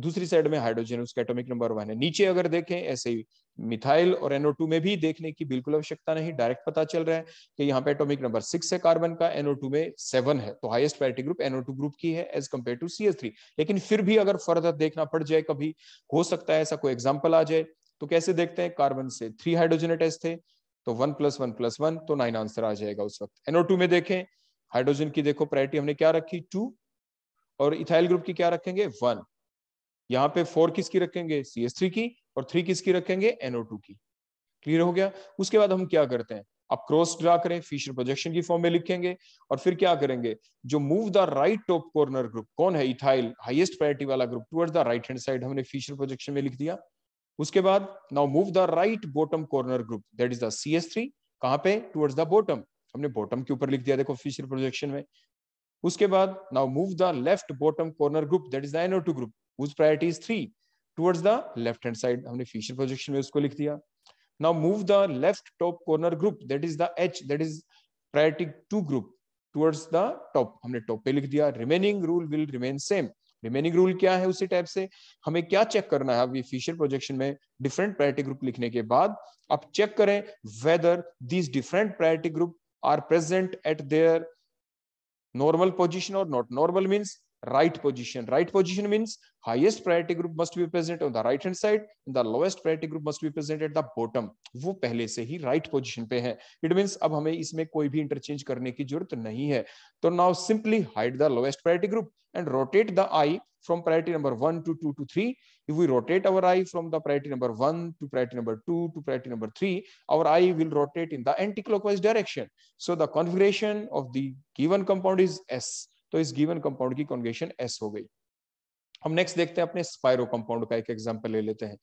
दूसरी साइड में हाइड्रोजन उसका एटॉमिक नंबर वन है नीचे अगर देखें ऐसे ही मिथाइल और एनओ टू में भी देखने की बिल्कुल आवश्यकता नहीं डायरेक्ट पता चल रहा है कि यहाँ पे एटॉमिक नंबर सिक्स है कार्बन का एनओ टू में सेवन है तो highest priority group N O two group की है as compare to C S three लेकिन फिर भी अगर फर्दर देखना पड़ जाए कभी हो सकता है ऐसा कोई एग्जाम्पल आ जाए तो कैसे देखते हैं कार्बन से थ्री हाइड्रोजन टेस्ट थे तो one plus one plus one तो नाइन आंसर आ जाएगा उस वक्त एनओ टू में देखें हाइड्रोजन की देखो प्रायोरिटी हमने क्या रखी टू और इथाइल ग्रुप की क्या रखेंगे वन यहाँ पे फोर किसकी रखेंगे सी एस थ्री की और थ्री किसकी रखेंगे एनओ टू की क्लियर हो गया उसके बाद हम क्या करते हैं आप क्रॉस ड्रा करें फिशर प्रोजेक्शन की फॉर्म में लिखेंगे और फिर क्या करेंगे जो move the right top corner group कौन है इथाइल हाईएस्ट प्रायोरिटी वाला group towards the right hand side हमने फिशर प्रोजेक्शन में लिख दिया उसके बाद now move the right bottom corner group that is the C S three कहां पे टुवर्ड्स द बॉटम हमने बॉटम के ऊपर लिख दिया देखो फिशर प्रोजेक्शन में उसके बाद now move the left bottom corner group that is the NO two group whose priority is 3 towards the left hand side हमने future projection में उसको लिख दिया now move the left top corner group that is the h that is priority 2 group towards the top हमने top पे लिख दिया remaining rule will remain same remaining rule क्या है उसी टाइप से हमें क्या चेक करना है अभी फ्यूचर प्रोजेक्शन में डिफरेंट प्रायोरिटी ग्रुप लिखने के बाद आप चेक करें whether these different priority group are present at their normal position और not normal means right position. Right position means highest priority group must be present on the right hand side and the lowest priority group must be present at the bottom. wo pehle se hi right position pe hai It means ab hame isme koi bhi interchange karne ki zarurat nahi hai so now simply hide the lowest priority group and rotate the eye from priority number 1 to 2 to 3. If we rotate our eye from the priority number 1 to priority number 2 to priority number 3, our eye will rotate in the anti clockwise direction. So the configuration of the given compound is S. तो इस गिवन कंपाउंड की कॉन्गेशन एस हो गई हम नेक्स्ट देखते हैं अपने स्पायरो कंपाउंड का एक एग्जाम्पल ले लेते हैं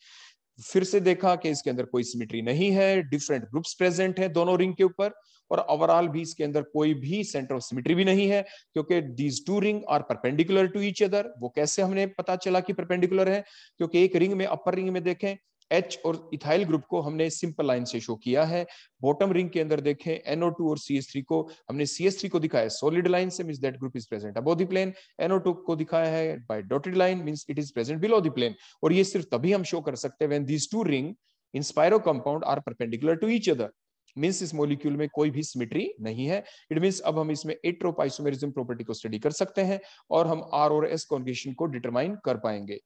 फिर से देखा कि इसके अंदर कोई सिमिट्री नहीं है डिफरेंट ग्रुप्स प्रेजेंट है दोनों रिंग के ऊपर और ओवरऑल भी इसके अंदर कोई भी सेंटर ऑफ सिमिट्री भी नहीं है क्योंकि these two ring are perpendicular to each other वो कैसे हमने पता चला कि परपेंडिकुलर है क्योंकि एक रिंग में अपर रिंग में देखें एच और इथाइल ग्रुप को हमने सिंपल लाइन से शो किया है बॉटम रिंग के अंदर देखें एनओ टू और सी एस थ्री को हमने सी एस थ्री को दिखाया सॉलिड लाइन से mean that group is present above the plane N O two को दिखाया है by dotted line mean it is present below the plane और ये सिर्फ तभी हम शो कर सकते हैं when these two ring in spiro compound are perpendicular to each other means इस मोलिक्यूल में कोई भी सिमिट्री नहीं है इट मीन्स अब हम इसमें एट्रोपाइसोमेरिज्म प्रॉपर्टी को स्टडी कर सकते हैं और हम आर और एस कॉन्गेशन को डिटरमाइन कर पाएंगे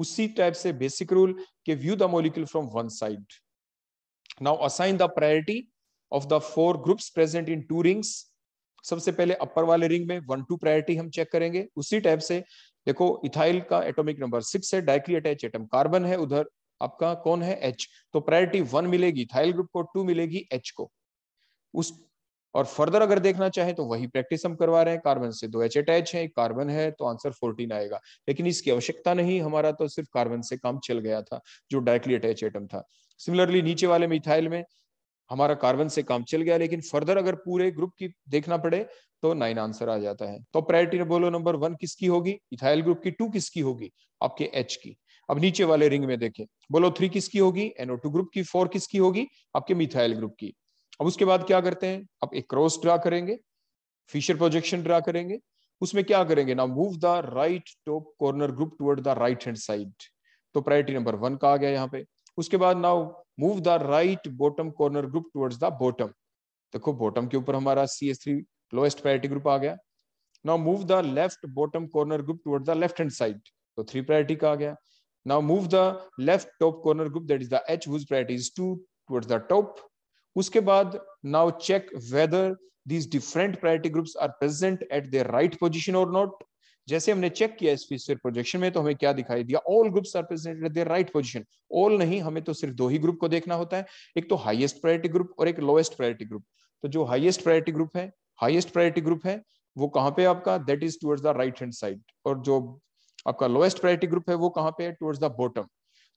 उसी टाइप से बेसिक रूल के view the molecule from one side now assign the priority of the four groups present in two rings सबसे पहले अपर वाले रिंग में वन टू प्रायोरिटी हम चेक करेंगे उसी टाइप से देखो इथाइल का एटॉमिक नंबर सिक्स है डायरेक्टली अटैच एटम कार्बन है उधर आपका कौन है एच तो प्रायोरिटी वन मिलेगी इथाइल ग्रुप को टू मिलेगी एच को उस और फर्दर अगर देखना चाहे तो वही प्रैक्टिस हम करवा रहे हैं कार्बन से दो एच अटैच है कार्बन है तो आंसर फोर्टीन आएगा लेकिन इसकी आवश्यकता नहीं हमारा तो सिर्फ कार्बन से काम चल गया था जो डायरेक्टली अटैच एटम था सिमिलरली नीचे वाले मिथाइल में हमारा कार्बन से काम चल गया लेकिन फर्दर अगर पूरे ग्रुप की देखना पड़े तो नाइन आंसर आ जाता है तो प्रायोरिटी बोलो नंबर वन किसकी होगी इथाइल ग्रुप की टू किसकी होगी आपके एच की अब नीचे वाले रिंग में देखें बोलो थ्री किसकी होगी एनओ टू ग्रुप की फोर किसकी होगी आपके मिथाइल ग्रुप की अब उसके बाद क्या करते हैं अब एक क्रॉस ड्रा करेंगे फिशर प्रोजेक्शन ड्रा करेंगे उसमें क्या करेंगे ना move the right top corner group toward the right hand side तो प्रायोरिटी नंबर वन का आ गया यहाँ पे उसके बाद now move the right bottom corner group towards the bottom देखो बॉटम के ऊपर हमारा C S three lowest priority group आ गया now move the left bottom corner group toward the left hand side तो थ्री प्रायोरिटी का आ गया now move the left top corner group that is the H whose priority is two towards the top उसके बाद now check whether these different priority groups are present at their right position और नॉट जैसे हमने चेक किया इस फिशर प्रोजेक्शन में तो हमें क्या दिखाई दिया all groups are present at their right position all नहीं हमें तो सिर्फ दो ही ग्रुप को देखना होता है एक तो हाईएस्ट प्रायोरिटी ग्रुप और एक लोएस्ट प्रायोरिटी ग्रुप तो जो हाईएस्ट प्रायोरिटी ग्रुप है हाईएस्ट प्रायोरिटी ग्रुप है वो कहां पे आपका that is towards the right hand side और जो आपका लोएस्ट प्रायोरिटी ग्रुप है वो कहां पे है टुवर्ड्स द बॉटम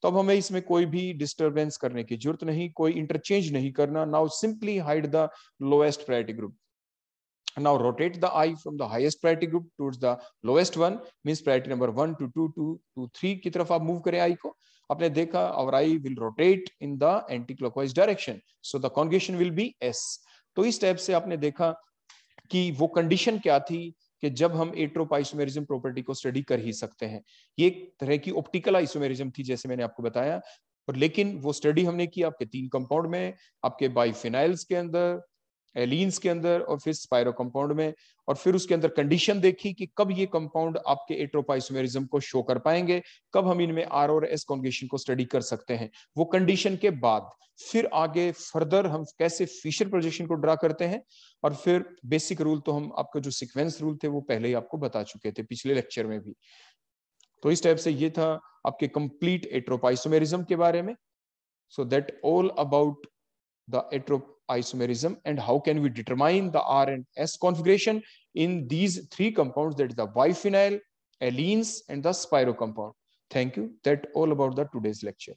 तो अब हमें इसमें कोई भी डिस्टरबेंस करने की जरूरत नहीं कोई इंटरचेंज नहीं करना now simply hide the lowest priority group now rotate the eye from the highest priority group towards the lowest one means priority number 1 to 2 two to 3 की तरफ आप मूव करें आई को आपने देखा और I will rotate in the anti clockwise direction so the कॉन्गेशन will be S तो इस टाइप से आपने देखा कि वो कंडीशन क्या थी कि जब हम एट्रोप आइसोमेरिज्म प्रॉपर्टी को स्टडी कर ही सकते हैं ये एक तरह की ऑप्टिकल आइसोमेरिज्म थी जैसे मैंने आपको बताया और लेकिन वो स्टडी हमने की आपके तीन कंपाउंड में आपके बाईफिनाइल्स के अंदर एलिन्स के अंदर और फिर स्पायरो कंपाउंड में और फिर उसके अंदर कंडीशन देखी कि कब ये कंपाउंड आपके एट्रोपाइसोमेरिज्म को शो कर पाएंगे कब हम इनमें आर और एस कॉन्गेशन को स्टडी कर सकते हैं वो कंडीशन के बाद फिर आगे फर्दर हम कैसे फीचर प्रोजेक्शन को ड्रा करते हैं और फिर बेसिक रूल तो हम आपका जो सिक्वेंस रूल थे वो पहले ही आपको बता चुके थे पिछले लेक्चर में भी तो इस टाइप से ये था आपके कंप्लीट एट्रोपाइसोमेरिज्म के बारे में so that all about the heteroisomerism and how can we determine the R and S configuration in these three compounds that is the biphenyl, alenes and the spiro compound. Thank you. That all about the today's lecture.